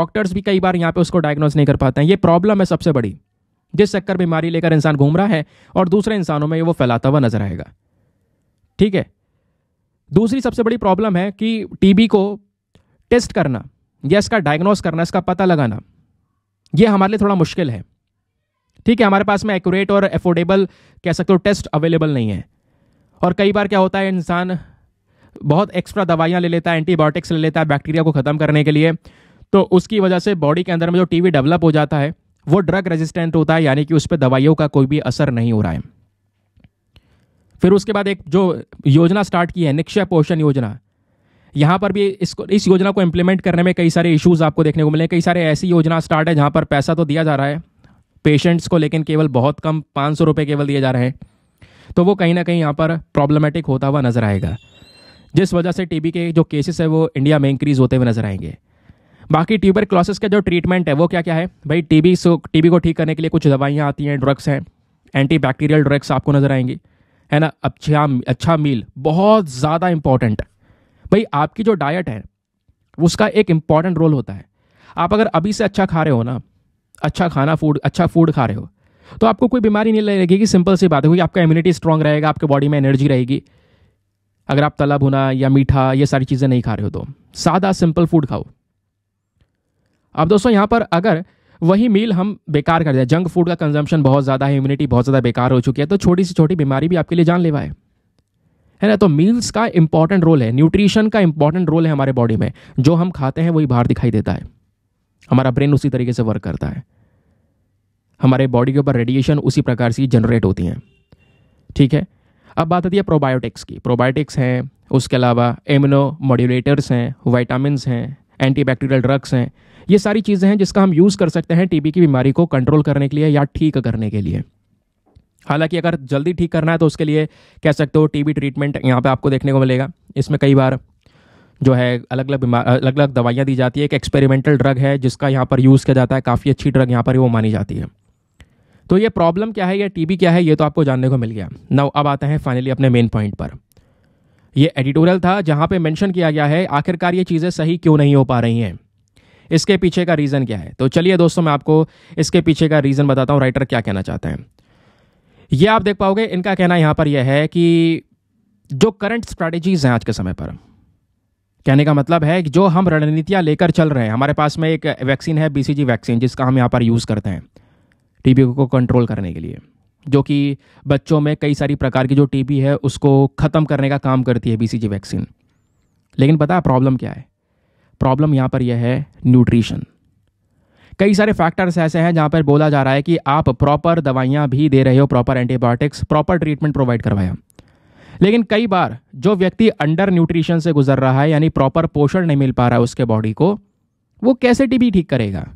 डॉक्टर्स भी कई बार यहाँ पे उसको डायग्नोज नहीं कर पाते हैं ये प्रॉब्लम है सबसे बड़ी जिस चक्कर बीमारी लेकर इंसान घूम रहा है और दूसरे इंसानों में वो फैलाता हुआ नजर आएगा ठीक है दूसरी सबसे बड़ी प्रॉब्लम है कि टीबी को टेस्ट करना या इसका डायग्नोस करना इसका पता लगाना ये हमारे लिए थोड़ा मुश्किल है ठीक है हमारे पास में एक्यूरेट और एफोर्डेबल कह सकते हो टेस्ट अवेलेबल नहीं है और कई बार क्या होता है इंसान बहुत एक्स्ट्रा दवाइयाँ ले लेता है एंटीबायोटिक्स ले लेता है बैक्टीरिया को ख़त्म करने के लिए तो उसकी वजह से बॉडी के अंदर में जो टीवी डेवलप हो जाता है वो ड्रग रेजिस्टेंट होता है यानी कि उस पर दवाइयों का कोई भी असर नहीं हो रहा है फिर उसके बाद एक जो योजना स्टार्ट की है निक्षय पोषण योजना यहाँ पर भी इसको इस योजना को इम्प्लीमेंट करने में कई सारे इश्यूज आपको देखने को मिले कई सारे ऐसी योजना स्टार्ट है जहाँ पर पैसा तो दिया जा रहा है पेशेंट्स को लेकिन केवल बहुत कम पाँच सौ रुपये केवल दिए जा रहे हैं तो वो कहीं ना कहीं यहाँ पर प्रॉब्लमेटिक होता हुआ नजर आएगा जिस वजह से टीबी के जो केसेस है वो इंडिया में इंक्रीज होते हुए नजर आएंगे बाकी ट्यूबर क्लॉसेस का जो ट्रीटमेंट है वो क्या क्या है भाई टीबी सो टीबी को ठीक करने के लिए कुछ दवाइयाँ आती हैं ड्रग्स हैं एंटी बैक्टीरियल ड्रग्स आपको नज़र आएंगी है ना अच्छा अच्छा मील बहुत ज़्यादा इंपॉर्टेंट है भाई आपकी जो डाइट है उसका एक इम्पॉर्टेंट रोल होता है आप अगर अभी से अच्छा खा रहे हो ना अच्छा खाना फूड अच्छा फूड खा रहे हो तो आपको कोई बीमारी नहीं लगेगी सिंपल सी बात है क्योंकि आपका इम्यूनिटी स्ट्रांग रहेगा आपके बॉडी में एनर्जी रहेगी अगर आप तला भुना या मीठा ये सारी चीज़ें नहीं खा रहे हो तो सादा सिंपल फूड खाओ अब दोस्तों यहाँ पर अगर वही मील हम बेकार कर दें जंक फूड का कंजम्पशन बहुत ज़्यादा है इम्यूनिटी बहुत ज़्यादा बेकार हो चुकी है तो छोटी से छोटी बीमारी भी आपके लिए जानलेवा है है ना तो मील्स का इंपॉर्टेंट रोल है न्यूट्रिशन का इंपॉर्टेंट रोल है हमारे बॉडी में जो हम खाते हैं वही बाहर दिखाई देता है हमारा ब्रेन उसी तरीके से वर्क करता है हमारे बॉडी के ऊपर रेडिएशन उसी प्रकार से जनरेट होती हैं ठीक है अब बात आती है प्रोबायोटिक्स की प्रोबायोटिक्स हैं उसके अलावा एमिनो मॉड्यूलेटर्स हैं वाइटामस हैं एंटीबैक्टीरियल ड्रग्स हैं ये सारी चीज़ें हैं जिसका हम यूज़ कर सकते हैं टीबी की बीमारी को कंट्रोल करने के लिए या ठीक करने के लिए हालांकि अगर जल्दी ठीक करना है तो उसके लिए कह सकते हो टीबी ट्रीटमेंट यहाँ पे आपको देखने को मिलेगा इसमें कई बार जो है अलग अलग बीमार अलग अलग दवाइयाँ दी जाती है एक एक्सपेरिमेंटल ड्रग है जिसका यहाँ पर यूज़ किया जाता है काफ़ी अच्छी ड्रग यहाँ पर वो मानी जाती है तो ये प्रॉब्लम क्या है या टीबी क्या है ये तो आपको जानने को मिल गया ना अब आते हैं फाइनली अपने मेन पॉइंट पर ये एडिटोरियल था जहाँ पे मेंशन किया गया है आखिरकार ये चीज़ें सही क्यों नहीं हो पा रही हैं इसके पीछे का रीज़न क्या है तो चलिए दोस्तों मैं आपको इसके पीछे का रीज़न बताता हूँ राइटर क्या कहना चाहते हैं ये आप देख पाओगे इनका कहना यहाँ पर यह है कि जो करंट स्ट्रैटेजीज़ हैं आज के समय पर कहने का मतलब है कि जो हम रणनीतियाँ लेकर चल रहे हैं हमारे पास में एक वैक्सीन है बीसीजी वैक्सीन जिसका हम यहाँ पर यूज़ करते हैं टीबी को कंट्रोल करने के लिए जो कि बच्चों में कई सारी प्रकार की जो टीबी है उसको ख़त्म करने का काम करती है बीसीजी वैक्सीन लेकिन पता है प्रॉब्लम क्या है प्रॉब्लम यहाँ पर यह है न्यूट्रिशन कई सारे फैक्टर्स ऐसे हैं जहाँ पर बोला जा रहा है कि आप प्रॉपर दवाइयाँ भी दे रहे हो proper antibiotics proper treatment provide करवाया लेकिन कई बार जो व्यक्ति अंडर न्यूट्रिशन से गुजर रहा है यानी प्रॉपर पोषण नहीं मिल पा रहा है उसके बॉडी को वो कैसे टीबी ठीक करेगा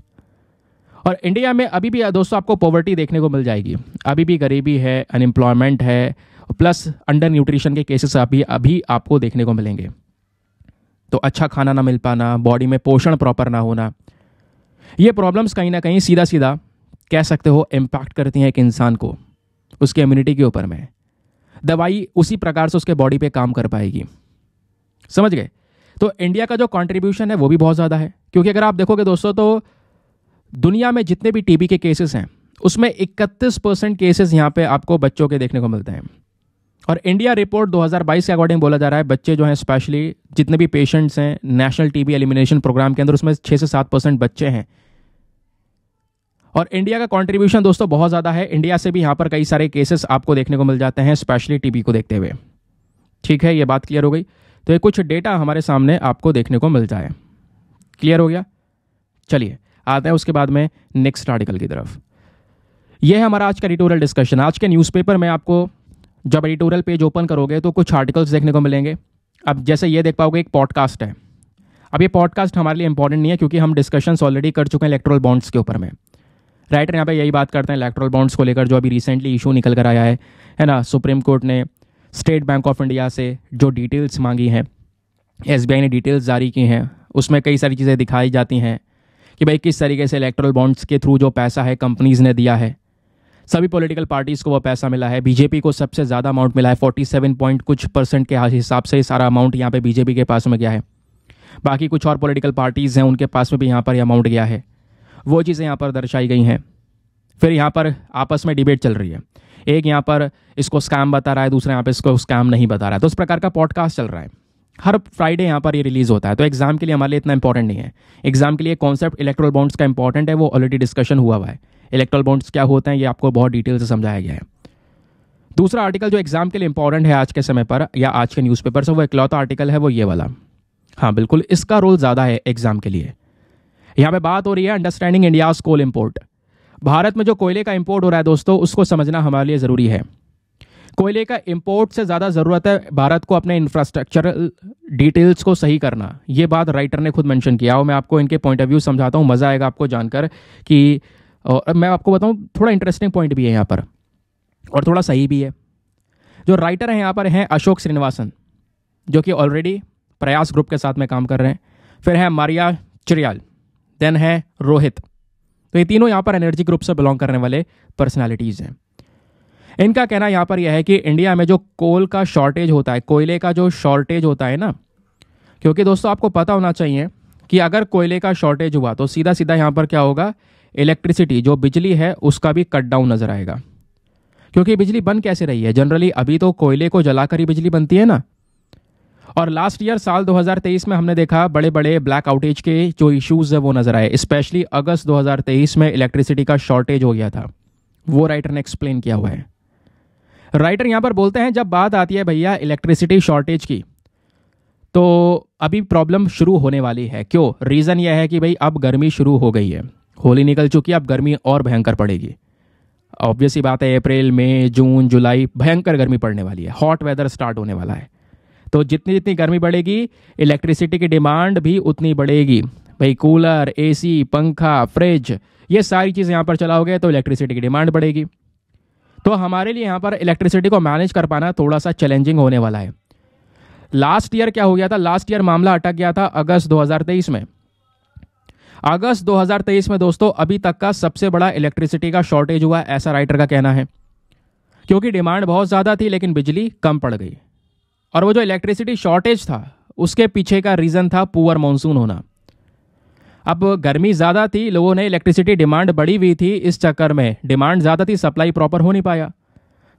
और इंडिया में अभी भी दोस्तों आपको पॉवर्टी देखने को मिल जाएगी अभी भी गरीबी है अनएम्प्लॉयमेंट है प्लस अंडर न्यूट्रिशन के केसेस अभी अभी आपको देखने को मिलेंगे तो अच्छा खाना ना मिल पाना बॉडी में पोषण प्रॉपर ना होना ये प्रॉब्लम्स कहीं ना कहीं सीधा सीधा कह सकते हो इम्पैक्ट करती हैं एक इंसान को उसकी इम्यूनिटी के ऊपर में दवाई उसी प्रकार से उसके बॉडी पे काम कर पाएगी समझ गए तो इंडिया का जो कंट्रीब्यूशन है वो भी बहुत ज़्यादा है क्योंकि अगर आप देखोगे दोस्तों तो दुनिया में जितने भी टीबी के केसेस हैं उसमें 31 परसेंट केसेस यहाँ पे आपको बच्चों के देखने को मिलते हैं और इंडिया रिपोर्ट 2022 के अकॉर्डिंग बोला जा रहा है बच्चे जो हैं स्पेशली जितने भी पेशेंट्स हैं नेशनल टीबी एलिमिनेशन प्रोग्राम के अंदर उसमें छः से सात परसेंट बच्चे हैं और इंडिया का कंट्रीब्यूशन दोस्तों बहुत ज़्यादा है इंडिया से भी यहाँ पर कई सारे केसेस आपको देखने को मिल जाते हैं स्पेशली टीबी को देखते हुए ठीक है ये बात क्लियर हो गई तो ये कुछ डेटा हमारे सामने आपको देखने को मिल जाए क्लियर हो गया चलिए आते हैं उसके बाद में नेक्स्ट आर्टिकल की तरफ यह है हमारा आज का एडिटोरियल डिस्कशन आज के न्यूज़पेपर में आपको जब एडिटोरियल पेज ओपन करोगे तो कुछ आर्टिकल्स देखने को मिलेंगे अब जैसे ये देख पाओगे एक पॉडकास्ट है अब ये पॉडकास्ट हमारे लिए इंपॉर्टेंट नहीं है क्योंकि हम डिस्कशंस ऑलरेडी कर चुके हैं इलेक्ट्रोल बॉन्ड्स के ऊपर में राइटर यहाँ पे यही बात करते हैं इलेक्ट्रोल बॉन्ड्स को लेकर जो अभी रिसेंटली इशू निकल कर आया है है ना सुप्रीम कोर्ट ने स्टेट बैंक ऑफ इंडिया से जो डिटेल्स मांगी हैं एस ने डिटेल्स जारी की हैं उसमें कई सारी चीज़ें दिखाई जाती हैं कि भाई किस तरीके से इलेक्ट्रल बॉन्ड्स के थ्रू जो पैसा है कंपनीज़ ने दिया है सभी पॉलिटिकल पार्टीज को वह पैसा मिला है बीजेपी को सबसे ज़्यादा अमाउंट मिला है 47 पॉइंट कुछ परसेंट के हिसाब से सारा अमाउंट यहाँ पे बीजेपी के पास में गया है बाकी कुछ और पॉलिटिकल पार्टीज़ हैं उनके पास में भी यहाँ पर अमाउंट गया है वो चीज़ें यहाँ पर दर्शाई गई हैं फिर यहाँ पर आपस में डिबेट चल रही है एक यहाँ पर इसको स्कैम बता रहा है दूसरा यहाँ पर इसको स्कैम नहीं बता रहा है तो उस प्रकार का पॉडकास्ट चल रहा है हर फ्राइडे यहाँ पर ये रिलीज़ होता है तो एग्ज़ाम के लिए हमारे लिए इतना इंपॉर्टेंट नहीं है एग्ज़ाम के लिए कॉन्सेप्ट इलेक्ट्रोल बॉन्ड्स का इंपॉर्टेंट है वो ऑलरेडी डिस्कशन हुआ हुआ है इलेक्ट्रल बॉन्ड्स क्या होते हैं ये आपको बहुत डिटेल से समझाया गया है दूसरा आर्टिकल जो एग्जाम के लिए इंपॉर्टेंट है आज के समय पर या आज के न्यूज़पेपर से वो इकलौता आर्टिकल है वो ये वाला हाँ बिल्कुल इसका रोल ज़्यादा है एग्जाम के लिए यहाँ पे बात हो रही है understanding India's coal import Bharat में जो कोयले का इम्पोर्ट हो रहा है दोस्तों उसको समझना हमारे लिए ज़रूरी है कोयले का इम्पोर्ट से ज़्यादा ज़रूरत है भारत को अपने इंफ्रास्ट्रक्चरल डिटेल्स को सही करना ये बात राइटर ने खुद मेंशन किया और मैं आपको इनके पॉइंट ऑफ व्यू समझाता हूँ मज़ा आएगा आपको जानकर कि और मैं आपको बताऊँ थोड़ा इंटरेस्टिंग पॉइंट भी है यहाँ पर और थोड़ा सही भी है जो राइटर हैं यहाँ पर हैं अशोक श्रीनिवासन जो कि ऑलरेडी प्रयास ग्रुप के साथ में काम कर रहे हैं फिर हैं मारिया चिरियाल देन है रोहित तो ये तीनों यहाँ पर एनर्जी ग्रुप से बिलोंग करने वाले पर्सनैलिटीज़ हैं इनका कहना यहाँ पर यह है कि इंडिया में जो कोल का शॉर्टेज होता है कोयले का जो शॉर्टेज होता है ना क्योंकि दोस्तों आपको पता होना चाहिए कि अगर कोयले का शॉर्टेज हुआ तो सीधा सीधा यहाँ पर क्या होगा इलेक्ट्रिसिटी जो बिजली है उसका भी कट डाउन नज़र आएगा क्योंकि बिजली बन कैसे रही है जनरली अभी तो कोयले को जलाकर ही बिजली बनती है ना और लास्ट ईयर साल 2023 में हमने देखा बड़े बड़े ब्लैक आउटेज के जो इश्यूज़ है वो नज़र आए स्पेशली अगस्त 2023 में इलेक्ट्रिसिटी का शॉर्टेज हो गया था वो राइटर ने एक्सप्लेन किया हुआ है राइटर यहाँ पर बोलते हैं जब बात आती है भैया इलेक्ट्रिसिटी शॉर्टेज की तो अभी प्रॉब्लम शुरू होने वाली है क्यों रीज़न यह है कि भाई अब गर्मी शुरू हो गई है होली निकल चुकी है अब गर्मी और भयंकर पड़ेगी ऑब्वियसली बात है अप्रैल मई जून जुलाई भयंकर गर्मी पड़ने वाली है हॉट वेदर स्टार्ट होने वाला है तो जितनी जितनी गर्मी बढ़ेगी इलेक्ट्रिसिटी की डिमांड भी उतनी बढ़ेगी भाई कूलर एसी पंखा फ्रिज ये सारी चीज़ यहाँ पर चलाओगे तो इलेक्ट्रिसिटी की डिमांड बढ़ेगी तो हमारे लिए यहाँ पर इलेक्ट्रिसिटी को मैनेज कर पाना थोड़ा सा चैलेंजिंग होने वाला है लास्ट ईयर क्या हो गया था लास्ट ईयर मामला अटक गया था अगस्त 2023 में अगस्त 2023 में दोस्तों अभी तक का सबसे बड़ा इलेक्ट्रिसिटी का शॉर्टेज हुआ ऐसा राइटर का कहना है क्योंकि डिमांड बहुत ज़्यादा थी लेकिन बिजली कम पड़ गई और वो जो इलेक्ट्रिसिटी शॉर्टेज था उसके पीछे का रीज़न था पुअर मानसून होना अब गर्मी ज़्यादा थी लोगों ने इलेक्ट्रिसिटी डिमांड बढ़ी हुई थी इस चक्कर में डिमांड ज़्यादा थी सप्लाई प्रॉपर हो नहीं पाया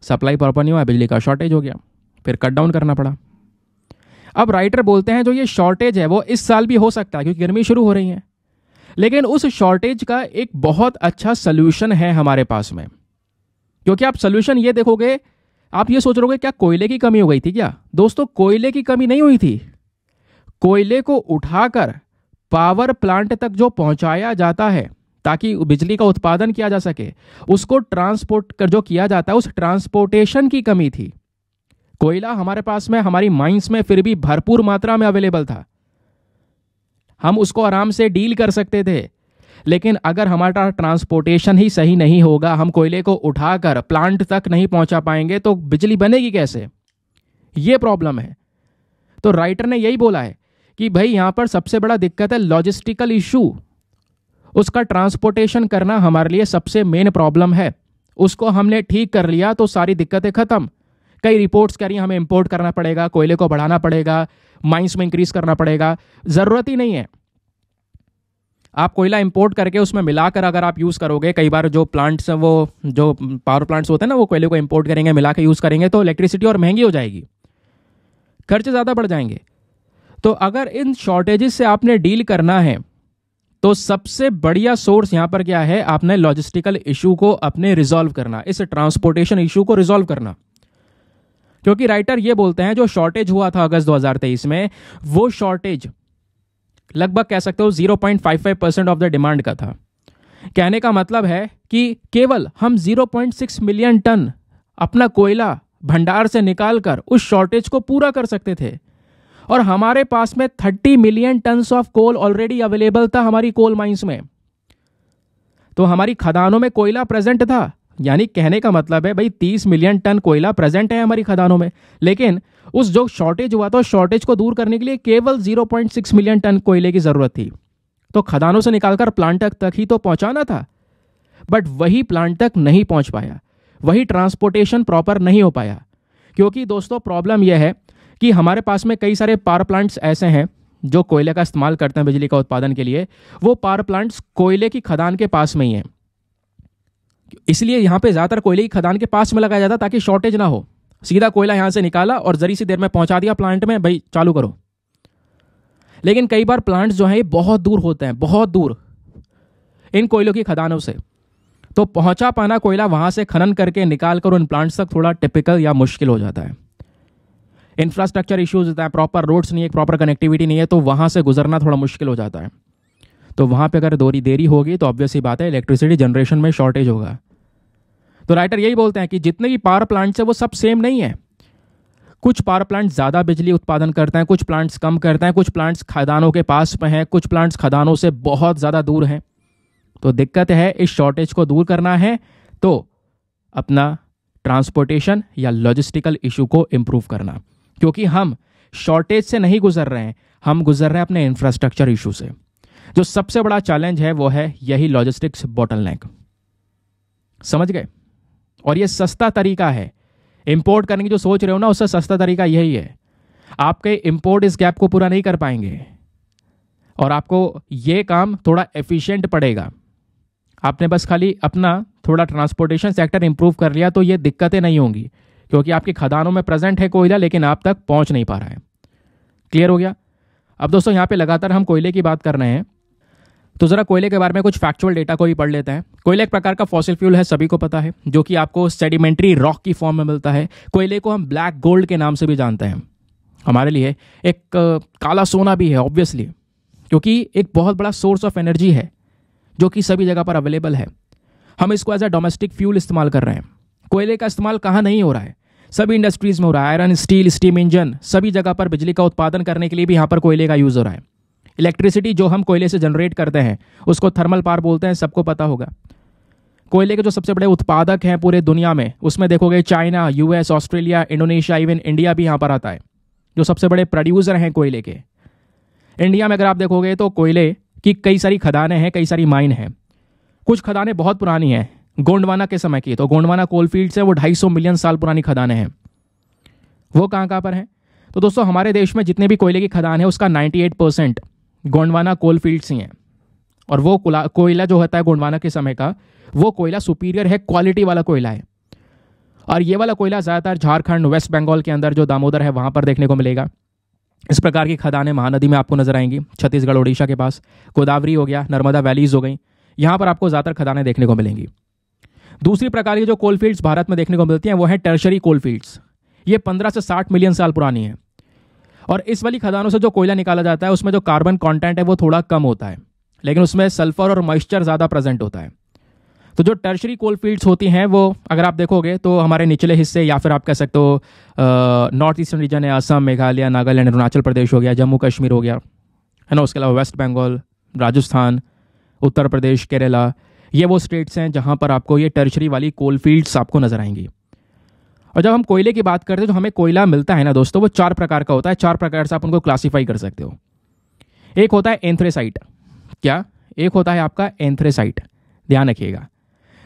सप्लाई प्रॉपर नहीं हुआ बिजली का शॉर्टेज हो गया फिर कट डाउन करना पड़ा अब राइटर बोलते हैं जो ये शॉर्टेज है वो इस साल भी हो सकता है क्योंकि गर्मी शुरू हो रही है लेकिन उस शॉर्टेज का एक बहुत अच्छा सोल्यूशन है हमारे पास में क्योंकि आप सोल्यूशन ये देखोगे आप ये सोच रहोगे क्या कोयले की कमी हो गई थी क्या दोस्तों कोयले की कमी नहीं हुई थी कोयले को उठाकर पावर प्लांट तक जो पहुंचाया जाता है ताकि बिजली का उत्पादन किया जा सके उसको ट्रांसपोर्ट कर जो किया जाता है उस ट्रांसपोर्टेशन की कमी थी कोयला हमारे पास में हमारी माइंस में फिर भी भरपूर मात्रा में अवेलेबल था हम उसको आराम से डील कर सकते थे लेकिन अगर हमारा ट्रांसपोर्टेशन ही सही नहीं होगा हम कोयले को उठाकर प्लांट तक नहीं पहुंचा पाएंगे तो बिजली बनेगी कैसे ये प्रॉब्लम है तो राइटर ने यही बोला है कि भाई यहाँ पर सबसे बड़ा दिक्कत है लॉजिस्टिकल इशू उसका ट्रांसपोर्टेशन करना हमारे लिए सबसे मेन प्रॉब्लम है उसको हमने ठीक कर लिया तो सारी दिक्कतें खत्म कई रिपोर्ट्स करी हमें इंपोर्ट करना पड़ेगा कोयले को बढ़ाना पड़ेगा माइंस में इंक्रीज करना पड़ेगा ज़रूरत ही नहीं है आप कोयला इंपोर्ट करके उसमें मिलाकर अगर आप यूज़ करोगे कई बार जो प्लांट्स हैं वो जो पावर प्लांट्स होते हैं ना वो कोयले को इंपोर्ट करेंगे मिला के यूज़ करेंगे तो इलेक्ट्रिसिटी और महंगी हो जाएगी खर्चे ज़्यादा बढ़ जाएंगे तो अगर इन शॉर्टेजेस से आपने डील करना है तो सबसे बढ़िया सोर्स यहाँ पर क्या है आपने लॉजिस्टिकल इशू को अपने रिजॉल्व करना इस ट्रांसपोर्टेशन इशू को रिजॉल्व करना क्योंकि राइटर ये बोलते हैं जो शॉर्टेज हुआ था अगस्त 2023 में वो शॉर्टेज लगभग कह सकते हो 0.55 परसेंट ऑफ द डिमांड का था कहने का मतलब है कि केवल हम 0.6 मिलियन टन अपना कोयला भंडार से निकालकर उस शॉर्टेज को पूरा कर सकते थे और हमारे पास में 30 million tons of coal already available था हमारी कोल माइंस में तो हमारी खदानों में कोयला प्रेजेंट था यानी कहने का मतलब है भाई तीस मिलियन टन कोयला प्रेजेंट है हमारी खदानों में लेकिन उस जो शॉर्टेज हुआ था उस शॉर्टेज को दूर करने के लिए केवल सिक्स मिलियन टन कोयले की ज़रूरत थी तो खदानों से निकालकर प्लांट तक तक ही तो पहुंचाना था बट वही प्लांट तक नहीं पहुंच पाया वही ट्रांसपोर्टेशन प्रॉपर नहीं हो पाया क्योंकि दोस्तों प्रॉब्लम यह है कि हमारे पास में कई सारे पावर प्लांट्स ऐसे हैं जो कोयले का इस्तेमाल करते हैं बिजली का उत्पादन के लिए वो पावर प्लांट्स कोयले की खदान के पास में ही हैं इसलिए यहाँ पे ज़्यादातर कोयले की खदान के पास में लगाया जाता ताकि शॉर्टेज ना हो सीधा कोयला यहाँ से निकाला और जरी सी देर में पहुँचा दिया प्लांट में भाई चालू करो लेकिन कई बार प्लांट्स जो हैं ये बहुत दूर होते हैं बहुत दूर इन कोयलों की खदानों से तो पहुंचा पाना कोयला वहां से खनन करके निकाल कर उन प्लांट्स तक थोड़ा टिपिकल या मुश्किल हो जाता है इंफ्रास्ट्रक्चर इश्यूज होता है प्रॉपर रोड्स नहीं है प्रॉपर कनेक्टिविटी नहीं है तो वहां से गुजरना थोड़ा मुश्किल हो जाता है तो वहाँ पे अगर दोरी देरी होगी तो ऑब्वियसली बात है इलेक्ट्रिसिटी जनरेशन में शॉर्टेज होगा तो राइटर यही बोलते हैं कि जितने भी पावर प्लांट्स हैं वो सब सेम नहीं है कुछ पावर प्लांट्स ज़्यादा बिजली उत्पादन करते हैं कुछ प्लांट्स कम करते हैं कुछ प्लांट्स खदानों के पास में हैं कुछ प्लांट्स खदानों से बहुत ज़्यादा दूर हैं तो दिक्कत है इस शॉर्टेज को दूर करना है तो अपना ट्रांसपोर्टेशन या लॉजिस्टिकल इशू को इम्प्रूव करना क्योंकि हम शॉर्टेज से नहीं गुजर रहे हैं हम गुजर रहे हैं अपने इंफ्रास्ट्रक्चर इशू से जो सबसे बड़ा चैलेंज है वो है यही लॉजिस्टिक्स बॉटलनेक समझ गए और ये सस्ता तरीका है इंपोर्ट करने की जो सोच रहे हो ना उससे सस्ता तरीका यही है आपके इंपोर्ट इस गैप को पूरा नहीं कर पाएंगे और आपको ये काम थोड़ा एफिशिएंट पड़ेगा आपने बस खाली अपना थोड़ा ट्रांसपोर्टेशन सेक्टर इंप्रूव कर लिया तो ये दिक्कतें नहीं होंगी क्योंकि आपकी खदानों में प्रेजेंट है कोयला लेकिन आप तक पहुंच नहीं पा रहा है क्लियर हो गया अब दोस्तों यहाँ पे लगातार हम कोयले की बात कर रहे हैं तो ज़रा कोयले के बारे में कुछ फैक्चुअल डेटा को भी पढ़ लेते हैं कोयले एक प्रकार का फॉसिल फ्यूल है सभी को पता है जो कि आपको सेडिमेंट्री रॉक की फॉर्म में मिलता है कोयले को हम ब्लैक गोल्ड के नाम से भी जानते हैं हमारे लिए एक काला सोना भी है ऑब्वियसली क्योंकि एक बहुत बड़ा सोर्स ऑफ एनर्जी है जो कि सभी जगह पर अवेलेबल है हम इसको एज अ डोमेस्टिक फ्यूल इस्तेमाल कर रहे हैं कोयले का इस्तेमाल कहाँ नहीं हो रहा है सभी इंडस्ट्रीज़ में हो रहा है आयरन स्टील स्टीम इंजन सभी जगह पर बिजली का उत्पादन करने के लिए भी यहाँ पर कोयले का यूज़ हो रहा है इलेक्ट्रिसिटी जो हम कोयले से जनरेट करते हैं उसको थर्मल पावर बोलते हैं सबको पता होगा कोयले के जो सबसे बड़े उत्पादक हैं पूरे दुनिया में उसमें देखोगे China US Australia Indonesia even India भी यहाँ पर आता है जो सबसे बड़े प्रोड्यूसर हैं कोयले के इंडिया में अगर आप देखोगे तो कोयले की कई सारी खदानें हैं कई सारी माइन हैं कुछ खदानें बहुत पुरानी हैं गोंडवाना के समय की तो गोंडवाना कोलफील्ड से वो 250 मिलियन साल पुरानी खदानें हैं वो कहाँ कहाँ पर हैं तो दोस्तों हमारे देश में जितने भी कोयले की खदान है उसका 98 परसेंट गोंडवाना कोल फील्ड्स ही हैं और वो कोयला जो होता है गोंडवाना के समय का वो कोयला सुपीरियर है क्वालिटी वाला कोयला है और ये वाला कोयला ज़्यादातर झारखंड वेस्ट बंगाल के अंदर जो दामोदर है वहाँ पर देखने को मिलेगा इस प्रकार की खदानें महानदी में आपको नजर आएंगी छत्तीसगढ़ उड़ीसा के पास गोदावरी हो गया नर्मदा वैलीज हो गई यहाँ पर आपको ज़्यादातर खदानें देखने को मिलेंगी दूसरी प्रकार की जो कोलफील्ड्स भारत में देखने को मिलती हैं वो हैं टर्शरी कोलफील्ड्स ये पंद्रह से साठ मिलियन साल पुरानी है और इस वाली खदानों से जो कोयला निकाला जाता है उसमें जो कार्बन कॉन्टेंट है वो थोड़ा कम होता है लेकिन उसमें सल्फर और मॉइस्चर ज़्यादा प्रेजेंट होता है तो जो टर्शरी कोल फील्ड्स होती हैं वो अगर आप देखोगे तो हमारे निचले हिस्से या फिर आप कह सकते हो नॉर्थ ईस्टर्न रीजन है असम मेघालय नागालैंड अरुणाचल प्रदेश हो गया जम्मू कश्मीर हो गया है ना उसके अलावा वेस्ट बंगाल राजस्थान उत्तर प्रदेश केरला ये वो स्टेट्स हैं जहाँ पर आपको ये टर्शरी वाली कोल फील्ड्स आपको नज़र आएंगी और जब हम कोयले की बात करते हैं तो हमें कोयला मिलता है ना दोस्तों वो चार प्रकार का होता है चार प्रकार से आप उनको क्लासीफाई कर सकते हो एक होता है एंथ्रेसाइट क्या एक होता है आपका एंथ्रेसाइट ध्यान रखिएगा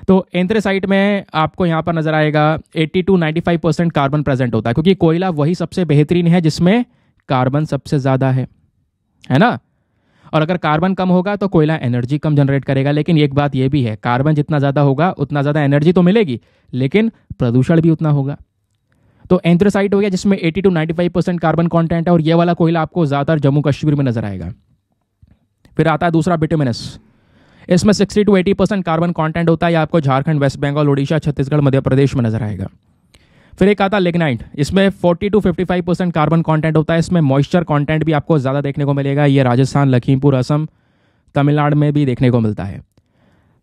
तो एंथ्रेसाइट में आपको यहाँ पर नज़र आएगा 80 टू 95 परसेंट कार्बन प्रेजेंट होता है क्योंकि कोयला वही सबसे बेहतरीन है जिसमें कार्बन सबसे ज़्यादा है है ना और अगर कार्बन कम होगा तो कोयला एनर्जी कम जनरेट करेगा लेकिन एक बात यह भी है कार्बन जितना ज़्यादा होगा उतना ज़्यादा एनर्जी तो मिलेगी लेकिन प्रदूषण भी उतना होगा तो एंथ्रोसाइट हो गया जिसमें 80 टू 95 परसेंट कार्बन कॉन्टेंट है और ये वाला कोयला आपको ज़्यादातर जम्मू कश्मीर में नजर आएगा फिर आता है दूसरा बिटोमिनस इसमें 60 टू 80 परसेंट कार्बन कॉन्टेंट होता है आपको झारखंड वेस्ट बंगाल उड़ीसा छत्तीसगढ़ मध्य प्रदेश में नजर आएगा फिर एक आता लिग्नाइट इसमें 40 टू 55 परसेंट कार्बन कंटेंट होता है इसमें मॉइस्चर कंटेंट भी आपको ज़्यादा देखने को मिलेगा ये राजस्थान लखीमपुर असम तमिलनाडु में भी देखने को मिलता है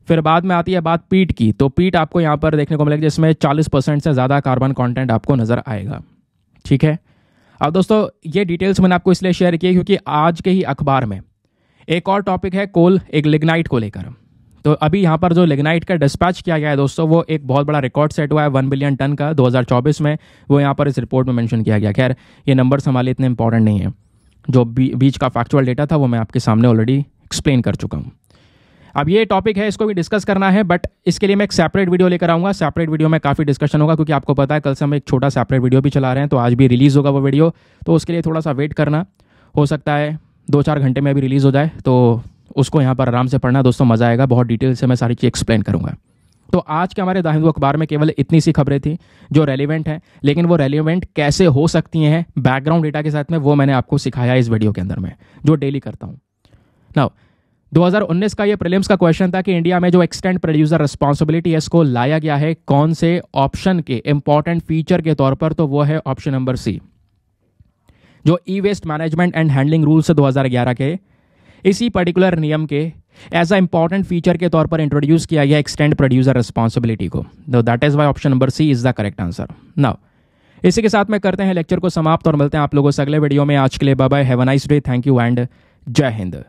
फिर बाद में आती है बात पीट की तो पीट आपको यहाँ पर देखने को मिलेगा जिसमें 40 परसेंट से ज़्यादा कार्बन कंटेंट आपको नज़र आएगा ठीक है अब दोस्तों ये डिटेल्स मैंने आपको इसलिए शेयर किए क्योंकि आज के ही अखबार में एक और टॉपिक है कोल एक लिग्नाइट को लेकर तो अभी यहाँ पर जो लिग्नाइट का डिस्पैच किया गया है दोस्तों वो एक बहुत बड़ा रिकॉर्ड सेट हुआ है वन बिलियन टन का 2024 में वो यहाँ पर इस रिपोर्ट में मैंशन किया गया खैर ये नंबर्स हमारे इतने इंपॉर्टेंट नहीं है जो बीच का फैक्चुअल डेटा था वो मैं आपके सामने ऑलरेडी एक्सप्लेन कर चुका हूँ अब ये टॉपिक है इसको भी डिस्कस करना है बट इसके लिए मैं एक सेपरेट वीडियो लेकर आऊँगा सेपरेट वीडियो में काफ़ी डिस्कशन होगा क्योंकि आपको पता है कल से हम एक छोटा सेपरेट वीडियो भी चला रहे हैं तो आज भी रिलीज़ होगा वो वीडियो तो उसके लिए थोड़ा सा वेट करना हो सकता है दो चार घंटे में अभी रिलीज़ हो जाए तो उसको यहाँ पर आराम से पढ़ना दोस्तों मज़ा आएगा बहुत डिटेल से मैं सारी चीज़ एक्सप्लेन करूँगा तो आज के हमारे द हिंदू अखबार में केवल इतनी सी खबरें थी जो रेलिवेंट हैं लेकिन वो रेलिवेंट कैसे हो सकती हैं बैकग्राउंड डेटा के साथ में वो मैंने आपको सिखाया इस वीडियो के अंदर में जो डेली करता हूँ नाउ 2019 का ये प्रीलिम्स का क्वेश्चन था कि इंडिया में जो एक्सटेंड प्रोड्यूसर रिस्पॉन्सिबिलिटी है इसको लाया गया है कौन से ऑप्शन के इंपॉर्टेंट फीचर के तौर पर तो वो है ऑप्शन नंबर सी जो e waste management and handling rules से 2011 के इसी पर्टिकुलर नियम के एज अ इंपॉर्टेंट फीचर के तौर पर इंट्रोड्यूस किया गया एक्सटेंड प्रोड्यूसर रिस्पॉन्सिबिलिटी को that is why option number C is the correct answer now इसी के साथ में करते हैं लेक्चर को समाप्त और मिलते हैं आप लोगों से अगले वीडियो में आज के लिए bye have a nice day thank you and जय हिंद